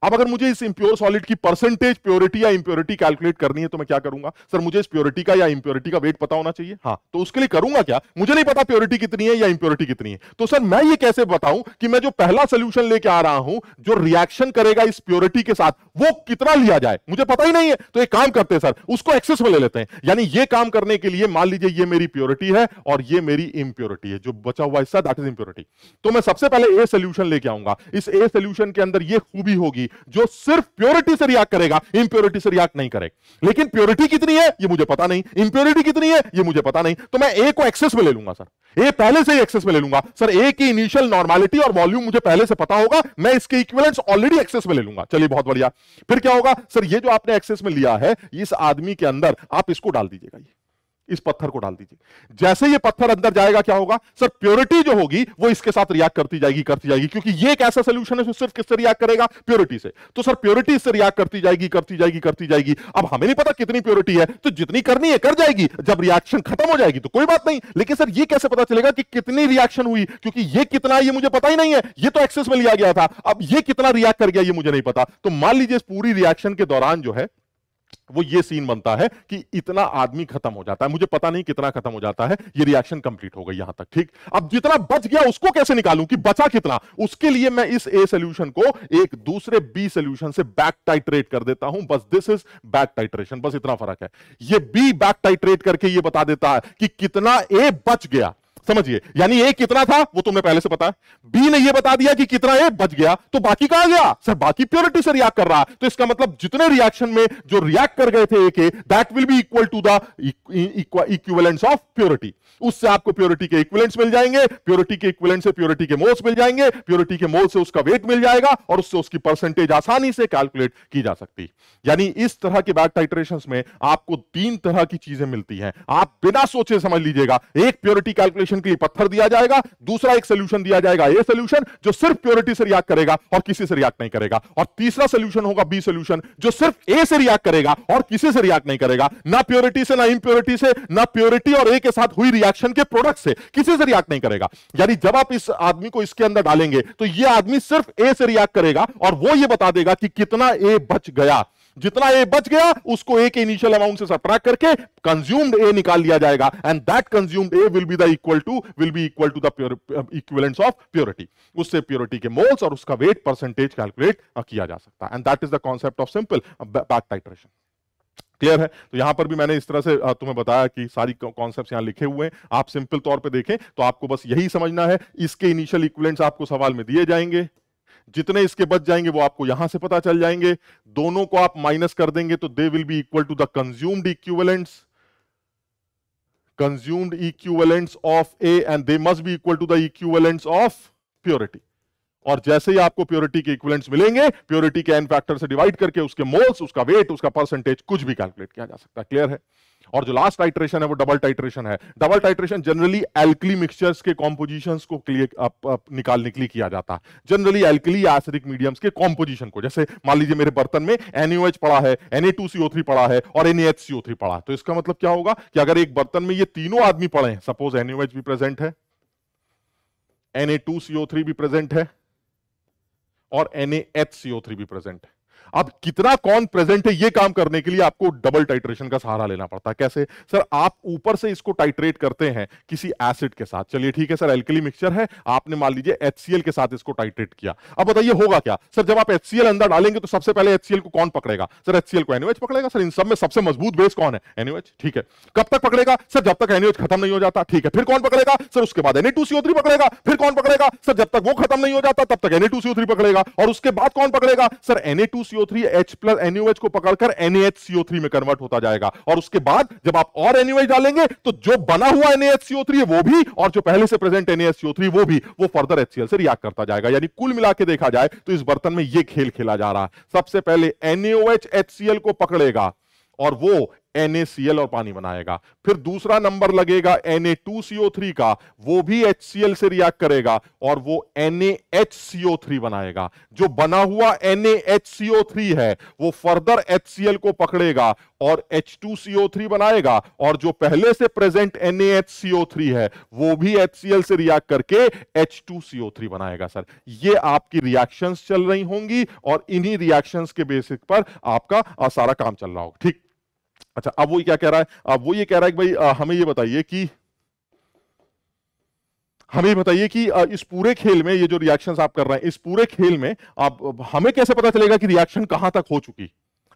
अब अगर मुझे इस इम्प्योर सॉलिड की परसेंटेज प्योरिटी या इम्प्योरिटी कैलकुलेट करनी है तो मैं क्या करूंगा सर मुझे इस प्योरिटी का या इम्प्योरिटी का वेट पता होना चाहिए हाँ तो उसके लिए करूंगा क्या मुझे नहीं पता प्योरिटी कितनी है या इम्प्योरिटी कितनी है तो सर मैं ये कैसे बताऊं कि मैं जो पहला सोल्यूशन लेके आ रहा हूं जो रिएक्शन करेगा इस प्योरिटी के साथ वो कितना लिया जाए मुझे पता ही नहीं है तो एक काम करते हैं सर उसको एक्सेस में ले लेते हैं यानी ये काम करने के लिए मान लीजिए ये मेरी प्योरिटी है और ये मेरी इम्प्योरिटी है जो बचा हुआ हिस्सा दैट इज इम्प्योरिटी तो मैं सबसे पहले ए सोल्यूशन लेके आऊंगा इस ए सोल्यूशन के अंदर ये खूबी होगी जो सिर्फ प्योरिटी से रिएक्ट करेगा इंप्योरिटी से रिएक्ट नहीं करेगा लेकिन प्योरिटी कितनी है ये मुझे पता नहीं इंप्योरिटी कितनी है ये मुझे पता नहीं तो मैं ए को एक्सेस में ले लूंगा सर ए पहले से ही एक्सेस में ले लूंगा सर ए की इनिशियल नॉर्मालिटी और वॉल्यूम मुझे पहले से पता होगा मैं इसके इक्विवेलेंट्स ऑलरेडी एक्सेस में ले लूंगा चलिए बहुत बढ़िया फिर क्या होगा सर ये जो आपने एक्सेस में लिया है इस आदमी के अंदर आप इसको डाल दीजिएगा ये इस पत्थर को डाल दीजिए जैसे ये पत्थर अंदर जाएगा क्या होगा सर प्योरिटी जो होगी वो इसके साथ रिएक्ट करती जाएगी करती जाएगी क्योंकि ये एक ऐसा सोल्यूशन है जो सिर्फ किससे रिएक्ट करेगा प्योरिटी से तो सर प्योरिटी इससे रिएक्ट करती जाएगी करती जाएगी करती जाएगी अब हमें नहीं पता कितनी प्योरिटी है तो जितनी करनी है कर जाएगी जब रिएक्शन खत्म हो जाएगी तो कोई बात नहीं लेकिन सर यह कैसे पता चलेगा कि कितनी रिएक्शन हुई क्योंकि ये कितना ये मुझे पता ही नहीं है ये तो एक्सेस में लिया गया था अब यह कितना रिएक्ट कर गया ये मुझे नहीं पता तो मान लीजिए पूरी रिएक्शन के दौरान जो है वो ये सीन बनता है कि इतना आदमी खत्म हो जाता है मुझे पता नहीं कितना खत्म हो जाता है ये रिएक्शन कंप्लीट हो गई यहां तक ठीक अब जितना बच गया उसको कैसे निकालूं कि बचा कितना उसके लिए मैं इस ए सोल्यूशन को एक दूसरे बी सोल्यूशन से बैक टाइट्रेट कर देता हूं बस दिस इज बैक टाइट्रेशन बस इतना फर्क है ये बी बैक टाइट्रेट करके ये बता देता है कि कितना ए बच गया समझिए यानी ए कितना था वो तुमने तो पहले से पता है बी ने ये बता दिया कि कितना ए बच गया तो बाकी कहा गया सर बाकी प्योरिटी से रिएक्ट कर रहा है तो इसका मतलब जितने रिएक्शन में जो रिएक्ट कर गए थे ए के that will be equal to the equivalence of purity उससे आपको प्योरिटी के इक्वलेंट्स मिल जाएंगे प्योरिटी के इक्वलेंट से प्योरिटी के मोल्स मिल जाएंगे प्योरिटी के मोल से उसका वेट मिल जाएगा और उससे उसकी परसेंटेज आसानी से कैलकुलेट की जा सकती यानी इस तरह के बैड टाइट्रेशन में आपको तीन तरह की चीजें मिलती हैं आप बिना सोचे समझ लीजिएगा एक प्योरिटी कैलकुलेशन सोल्यूशन के लिए पत्थर दिया जाएगा दूसरा एक सोल्यूशन दिया जाएगा ए सोल्यूशन जो सिर्फ प्योरिटी से रिएक्ट करेगा और किसी से रिएक्ट नहीं करेगा और तीसरा सोल्यूशन होगा बी सोल्यूशन जो सिर्फ ए से रिएक्ट करेगा और किसी से रिएक्ट नहीं करेगा ना प्योरिटी से ना इम्प्योरिटी से ना प्योरिटी और ए के साथ हुई रिएक्शन के प्रोडक्ट से किसी से रिएक्ट नहीं करेगा यानी जब आप इस आदमी को इसके अंदर डालेंगे तो यह आदमी सिर्फ ए से रिएक्ट करेगा और वो ये बता देगा कि कितना ए बच गया जितना ए बच गया उसको ए के इनिशियल अमाउंट से सब्ट्रैक्ट करके कंज्यूम्ड ए निकाल लिया जाएगा and that consumed A will be the equal to will be equal to the equivalence of purity उससे प्योरिटी के मोल्स और उसका वेट परसेंटेज कैलकुलेट किया जा सकता है and that is the concept of simple back titration clear है तो यहां पर भी मैंने इस तरह से uh, तुम्हें बताया कि सारी कॉन्सेप्ट यहां लिखे हुए हैं आप सिंपल तौर पे देखें तो आपको बस यही समझना है इसके इनिशियल इक्विलेंट्स आपको सवाल में दिए जाएंगे जितने इसके बच जाएंगे वो आपको यहां से पता चल जाएंगे दोनों को आप माइनस कर देंगे तो they will be equal to the consumed equivalents consumed equivalents of A and they must be equal to the equivalents of purity और जैसे ही आपको प्योरिटी के इक्विवेलेंट्स मिलेंगे प्योरिटी के एन फैक्टर से डिवाइड करके उसके मोल्स उसका वेट उसका परसेंटेज कुछ भी कैलकुलेट किया जा सकता है क्लियर है और जो लास्ट टाइट्रेशन है वो डबल टाइट्रेशन है double titration generally alkali mixtures के कॉम्पोजिशन को क्लियर निकाल निकली किया जाता है जनरली एल्कली एसिडिक मीडियम्स के कॉम्पोजिशन को जैसे मान लीजिए मेरे बर्तन में NaOH पड़ा है एन पड़ा है और एन पड़ा है तो इसका मतलब क्या होगा कि अगर एक बर्तन में ये तीनों आदमी पड़े हैं सपोज NaOH भी प्रेजेंट है एन भी प्रेजेंट है और एन भी प्रेजेंट है अब कितना कौन प्रेजेंट है ये काम करने के लिए आपको डबल टाइट्रेशन का सहारा लेना पड़ता है कैसे सर आप ऊपर से इसको टाइट्रेट करते हैं किसी एसिड के साथ चलिए ठीक है सर एल्कली मिक्सचर है आपने मान लीजिए एचसीएल के साथ इसको टाइट्रेट किया अब बताइए होगा क्या सर जब आप एचसीएल अंदर डालेंगे तो सबसे पहले एचसीएल को कौन पकड़ेगा सर एचसीएल को एनएच पकड़ेगा सर इन सब में सबसे मजबूत बेस कौन है एनएच ठीक है कब तक पकड़ेगा सर जब तक एनएच खत्म नहीं हो जाता ठीक है फिर कौन पकड़ेगा सर उसके बाद एन पकड़ेगा फिर कौन पकड़ेगा सर जब तक वो खत्म नहीं हो जाता तब तक एन पकड़ेगा और उसके बाद कौन पकड़ेगा sir N CO three H plus एनयूएच को पकड़कर एनएच सीओ थ्री में कन्वर्ट होता जाएगा और उसके बाद जब आप और एनयूएच डालेंगे तो जो बना हुआ एनएच सीओ थ्री है वो भी और जो पहले से प्रेजेंट एनएच सीओ थ्री वो भी वो फर्दर एचसीएल से रिएक्ट करता जाएगा यानी कुल मिला के देखा जाए तो इस बर्तन में ये खेल खेला जा रहा है सबसे पहले एनएच एचसीएल को पकड़ेगा और वो NaCl और पानी बनाएगा फिर दूसरा नंबर लगेगा Na2CO3 का वो भी HCl से रिएक्ट करेगा और वो NaHCO3 बनाएगा जो बना हुआ NaHCO3 है वो फर्दर HCl को पकड़ेगा और H2CO3 बनाएगा और जो पहले से प्रेजेंट NaHCO3 है वो भी HCl से रिएक्ट करके H2CO3 बनाएगा सर ये आपकी रिएक्शंस चल रही होंगी और इन्हीं रिएक्शंस के बेसिस पर आपका सारा काम चल रहा होगा ठीक अच्छा अब वो क्या कह रहा है अब वो ये कह रहा है कि भाई आ, हमें ये बताइए कि हमें बताइए कि इस पूरे खेल में ये जो रिएक्शंस आप कर रहे हैं इस पूरे खेल में आप हमें कैसे पता चलेगा कि रिएक्शन कहां तक हो चुकी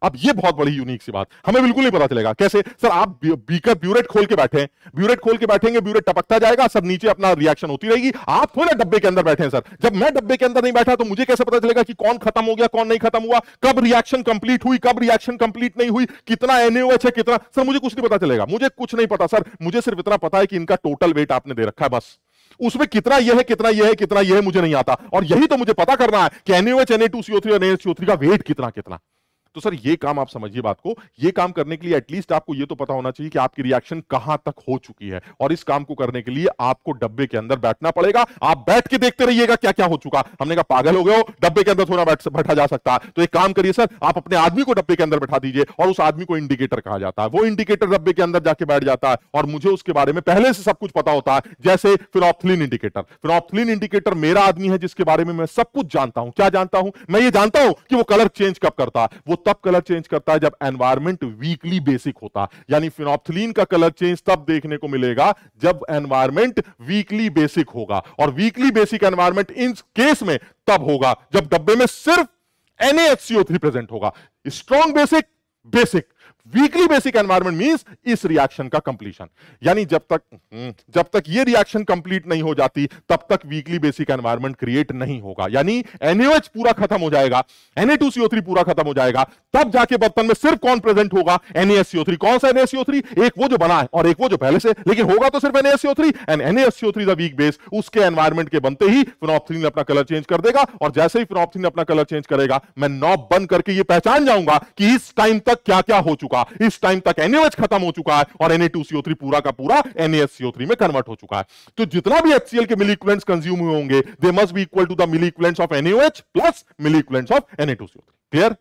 अब ये बहुत बड़ी यूनिक सी बात हमें बिल्कुल नहीं पता चलेगा कैसे सर आप बीकर ब्यूरेट खोल के बैठे हैं ब्यूरेट खोल के बैठेंगे ब्यूरेट टपकता जाएगा सब नीचे अपना रिएक्शन होती रहेगी आप थोड़ा डब्बे के अंदर बैठे हैं सर जब मैं डब्बे के अंदर नहीं बैठा तो मुझे कैसे पता चलेगा कि कौन खत्म हो गया कौन नहीं खत्म हुआ कब रिएक्शन कंप्लीट हुई कब रिएक्शन कंप्लीट नहीं हुई कितना एनएच है कितना सर मुझे कुछ नहीं पता चलेगा मुझे कुछ नहीं पता सर मुझे सिर्फ इतना पता है कि इनका टोटल वेट आपने दे रखा है बस उसमें कितना यह है कितना यह है कितना यह है मुझे नहीं आता और यही तो मुझे पता करना है कि NH NA two CO three और एनएच का वेट कितना कितना तो सर ये काम आप समझिए बात को ये काम करने के लिए एटलीस्ट आपको ये तो पता होना चाहिए कि आपकी रिएक्शन कहां तक हो चुकी है और इस काम को करने के लिए आपको डब्बे के अंदर बैठना पड़ेगा आप बैठ के देखते रहिएगा क्या क्या हो चुका हमने कहा पागल हो गए हो डब्बे के अंदर थोड़ा बैठा जा सकता है तो एक काम करिए सर आप अपने आदमी को डब्बे के अंदर बैठा दीजिए और उस आदमी को इंडिकेटर कहा जाता है वो इंडिकेटर डब्बे के अंदर जाके बैठ जाता है और मुझे उसके बारे में पहले से सब कुछ पता होता है जैसे फिनोप्थलिन इंडिकेटर फिनोप्थलिन इंडिकेटर मेरा आदमी है जिसके बारे में मैं सब कुछ जानता हूं क्या जानता हूं मैं ये जानता हूं कि वो कलर चेंज कब करता है वो तब कलर चेंज करता है जब एनवायरमेंट वीकली बेसिक होता है यानी फिनोप्थिलीन का कलर चेंज तब देखने को मिलेगा जब एनवायरमेंट वीकली बेसिक होगा और वीकली बेसिक एनवायरमेंट इन केस में तब होगा जब डब्बे में सिर्फ थ्री प्रेजेंट होगा strong basic basic weakly basic environment means इस रिएक्शन का कंप्लीशन यानी जब तक हम्म, जब तक ये रिएक्शन कंप्लीट नहीं हो जाती तब तक वीकली बेसिक एनवायरमेंट क्रिएट नहीं होगा यानी एनएच पूरा खत्म हो जाएगा Na2CO3 पूरा खत्म हो जाएगा तब जाके बर्तन में सिर्फ कौन प्रेजेंट होगा NaSCO3 कौन सा NaSCO3 एक वो जो बना है और एक वो जो पहले से लेकिन होगा तो सिर्फ three and three the weak base उसके एनवायरमेंट के बनते ही फिनोप्थरीन अपना कलर चेंज कर देगा और जैसे ही फिनोप्थरीन अपना कलर चेंज करेगा मैं नॉब बंद करके ये पहचान जाऊंगा कि इस टाइम तक क्या क्या हो चुका चुका इस टाइम तक एनएच खत्म हो चुका है और थ्री पूरा का पूरा थ्री में कन्वर्ट हो चुका है तो जितना भी एचसीएल के मिलीक्वेंट कंज्यूम हुए होंगे they must be equal to the milliequivalent of NaOH plus milliequivalent of NA two CO three clear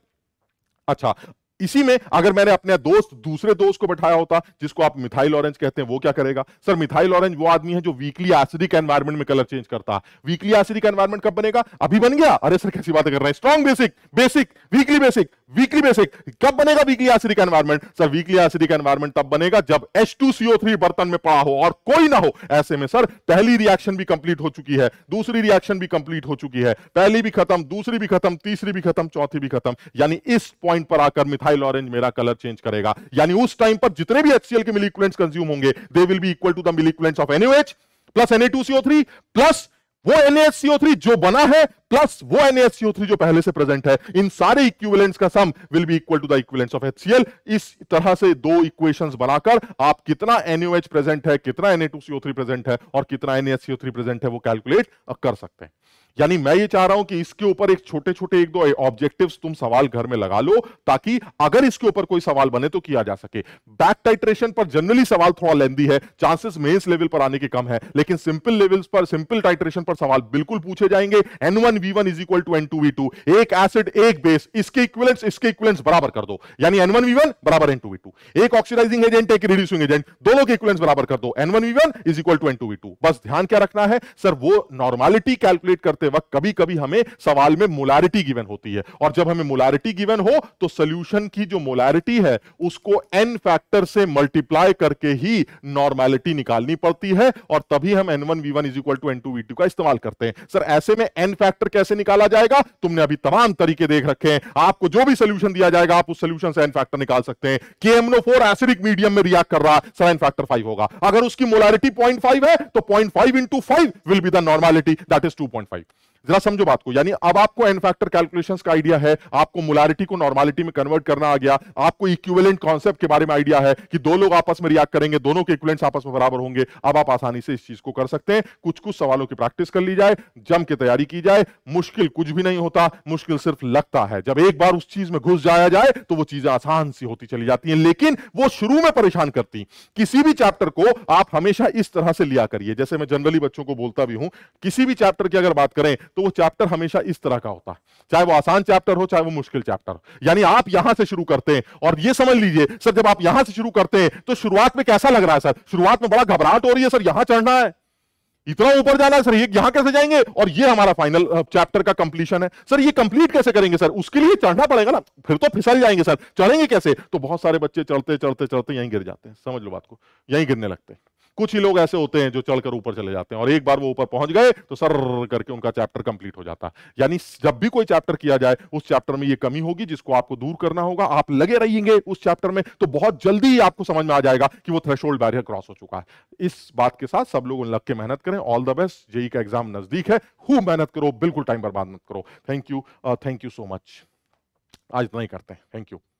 अच्छा इसी में अगर मैंने अपने दोस्त दूसरे दोस्त को बैठाया होता जिसको आप मिथाइल ऑरेंज कहते हैं वो क्या करेगा सर मिथाइल ऑरेंज वो आदमी है जो वीकली एसिडिक एनवायरमेंट में कलर चेंज करता वीकली एसिडिक एनवायरमेंट कब बनेगा अभी बन गया अरे सर कैसी बात कर रहे हैं strong basic basic weakly basic weakly basic कब बनेगा weakly acidic environment sir weakly acidic environment तब बनेगा जब एच टू सीओ थ्री बर्तन में पड़ा हो और कोई ना हो ऐसे में सर पहली रिएक्शन भी कंप्लीट हो चुकी है दूसरी रिएक्शन भी कंप्लीट हो चुकी है पहली भी खत्म दूसरी भी खत्म तीसरी भी खत्म चौथी भी खत्म यानी इस पॉइंट पर आकर मिथाइल मिथाइल ऑरेंज मेरा कलर चेंज करेगा यानी उस टाइम पर जितने भी एचसीएल के मिलीक्यूलेंट्स कंज्यूम होंगे they will be equal to the milliequivalents of NH plus Na2CO3 plus वो NaSCO3 जो बना है प्लस वो NaSCO3 जो पहले से प्रेजेंट है इन सारे इक्विवेलेंट्स का sum will be equal to the equivalents of HCl इस तरह से दो इक्वेशंस बनाकर आप कितना NaOH प्रेजेंट है कितना Na2CO3 प्रेजेंट है और कितना NaSCO3 प्रेजेंट है वो कैलकुलेट कर सकते हैं यानी मैं ये चाह रहा हूं कि इसके ऊपर एक छोटे छोटे एक दो ऑब्जेक्टिव्स तुम सवाल घर में लगा लो ताकि अगर इसके ऊपर कोई सवाल बने तो किया जा सके बैक टाइट्रेशन पर जनरली सवाल थोड़ा लेंदी है चांसेस मेन्स लेवल पर आने के कम है लेकिन सिंपल लेवल्स पर सिंपल टाइट्रेशन पर सवाल बिल्कुल पूछे जाएंगे N one V one is equal to N two V two एक एसिड एक बेस इसके इक्वलेंस इसके इक्वलेंस बराबर कर दो यानी एन वन वी वन बराबर एन टू वी टू एक ऑक्सीडाइजिंग एजेंट एक रिड्यूसिंग एजेंट दोनों के इक्वलेंस बराबर कर दो N one V one is equal to N two V two बस ध्यान क्या रखना है सर वो नॉर्मैलिटी कैलकुलेट करते करते वक्त कभी कभी हमें सवाल में मोलारिटी गिवन होती है और जब हमें मोलारिटी गिवन हो तो सोल्यूशन की जो मोलारिटी है उसको एन फैक्टर से मल्टीप्लाई करके ही नॉर्मैलिटी निकालनी पड़ती है और तभी हम N one V one is equal to N two V two का इस्तेमाल करते हैं सर ऐसे में एन फैक्टर कैसे निकाला जाएगा तुमने अभी तमाम तरीके देख रखे हैं आपको जो भी सोल्यूशन दिया जाएगा आप उस सोल्यूशन से एन फैक्टर निकाल सकते हैं के एमनो फोर एसिडिक मीडियम में रिएक्ट कर रहा है सर एन फैक्टर फाइव होगा अगर उसकी मोलारिटी पॉइंट फाइव है तो point five into five will be the normality that is two point five जरा समझो बात को यानी अब आपको एन फैक्टर कैलकुलेशंस का आइडिया है आपको मोलारिटी को नॉर्मलिटी में कन्वर्ट करना आ गया आपको इक्विवेलेंट कॉन्सेप्ट के बारे में आइडिया है कि दो लोग आपस में रिएक्ट करेंगे दोनों के इक्विवेलेंट्स आपस में बराबर होंगे अब आप आसानी से इस चीज को कर सकते हैं कुछ कुछ सवालों की प्रैक्टिस कर ली जाए जम के तैयारी की जाए मुश्किल कुछ भी नहीं होता मुश्किल सिर्फ लगता है जब एक बार उस चीज में घुस जाया जाए तो वो चीजें आसान सी होती चली जाती है लेकिन वो शुरू में परेशान करती किसी भी चैप्टर को आप हमेशा इस तरह से लिया करिए जैसे मैं जनरली बच्चों को बोलता भी हूं किसी भी चैप्टर की अगर बात करें तो वो चैप्टर हमेशा इस तरह का होता है चाहे वो आसान चैप्टर हो चाहे वो मुश्किल चैप्टर हो यानी आप यहां से शुरू करते हैं और ये समझ लीजिए सर जब आप यहां से शुरू करते हैं तो शुरुआत में कैसा लग रहा है सर शुरुआत में बड़ा घबराहट हो रही है सर यहां चढ़ना है इतना ऊपर जाना है सर ये यहां कैसे जाएंगे और ये हमारा फाइनल चैप्टर का कंप्लीशन है सर ये कंप्लीट कैसे करेंगे सर उसके लिए चढ़ना पड़ेगा ना फिर तो फिसल जाएंगे सर चढ़ेंगे कैसे तो बहुत सारे बच्चे चढ़ते चढ़ते चढ़ते यहीं गिर जाते हैं समझ लो बात को यहीं गिरने लगते हैं कुछ ही लोग ऐसे होते हैं जो चलकर ऊपर चले जाते हैं और एक बार वो ऊपर पहुंच गए तो सर करके उनका चैप्टर कंप्लीट हो जाता है यानी जब भी कोई चैप्टर किया जाए उस चैप्टर में ये कमी होगी जिसको आपको दूर करना होगा आप लगे रहेंगे उस चैप्टर में तो बहुत जल्दी ही आपको समझ में आ जाएगा कि वो थ्रेश बैरियर क्रॉस हो चुका है इस बात के साथ सब लोग उन लग के मेहनत करें ऑल द बेस्ट जेई का एग्जाम नजदीक है खूब मेहनत करो बिल्कुल टाइम बर्बाद मत करो thank you thank you so much आज इतना ही करते हैं थैंक यू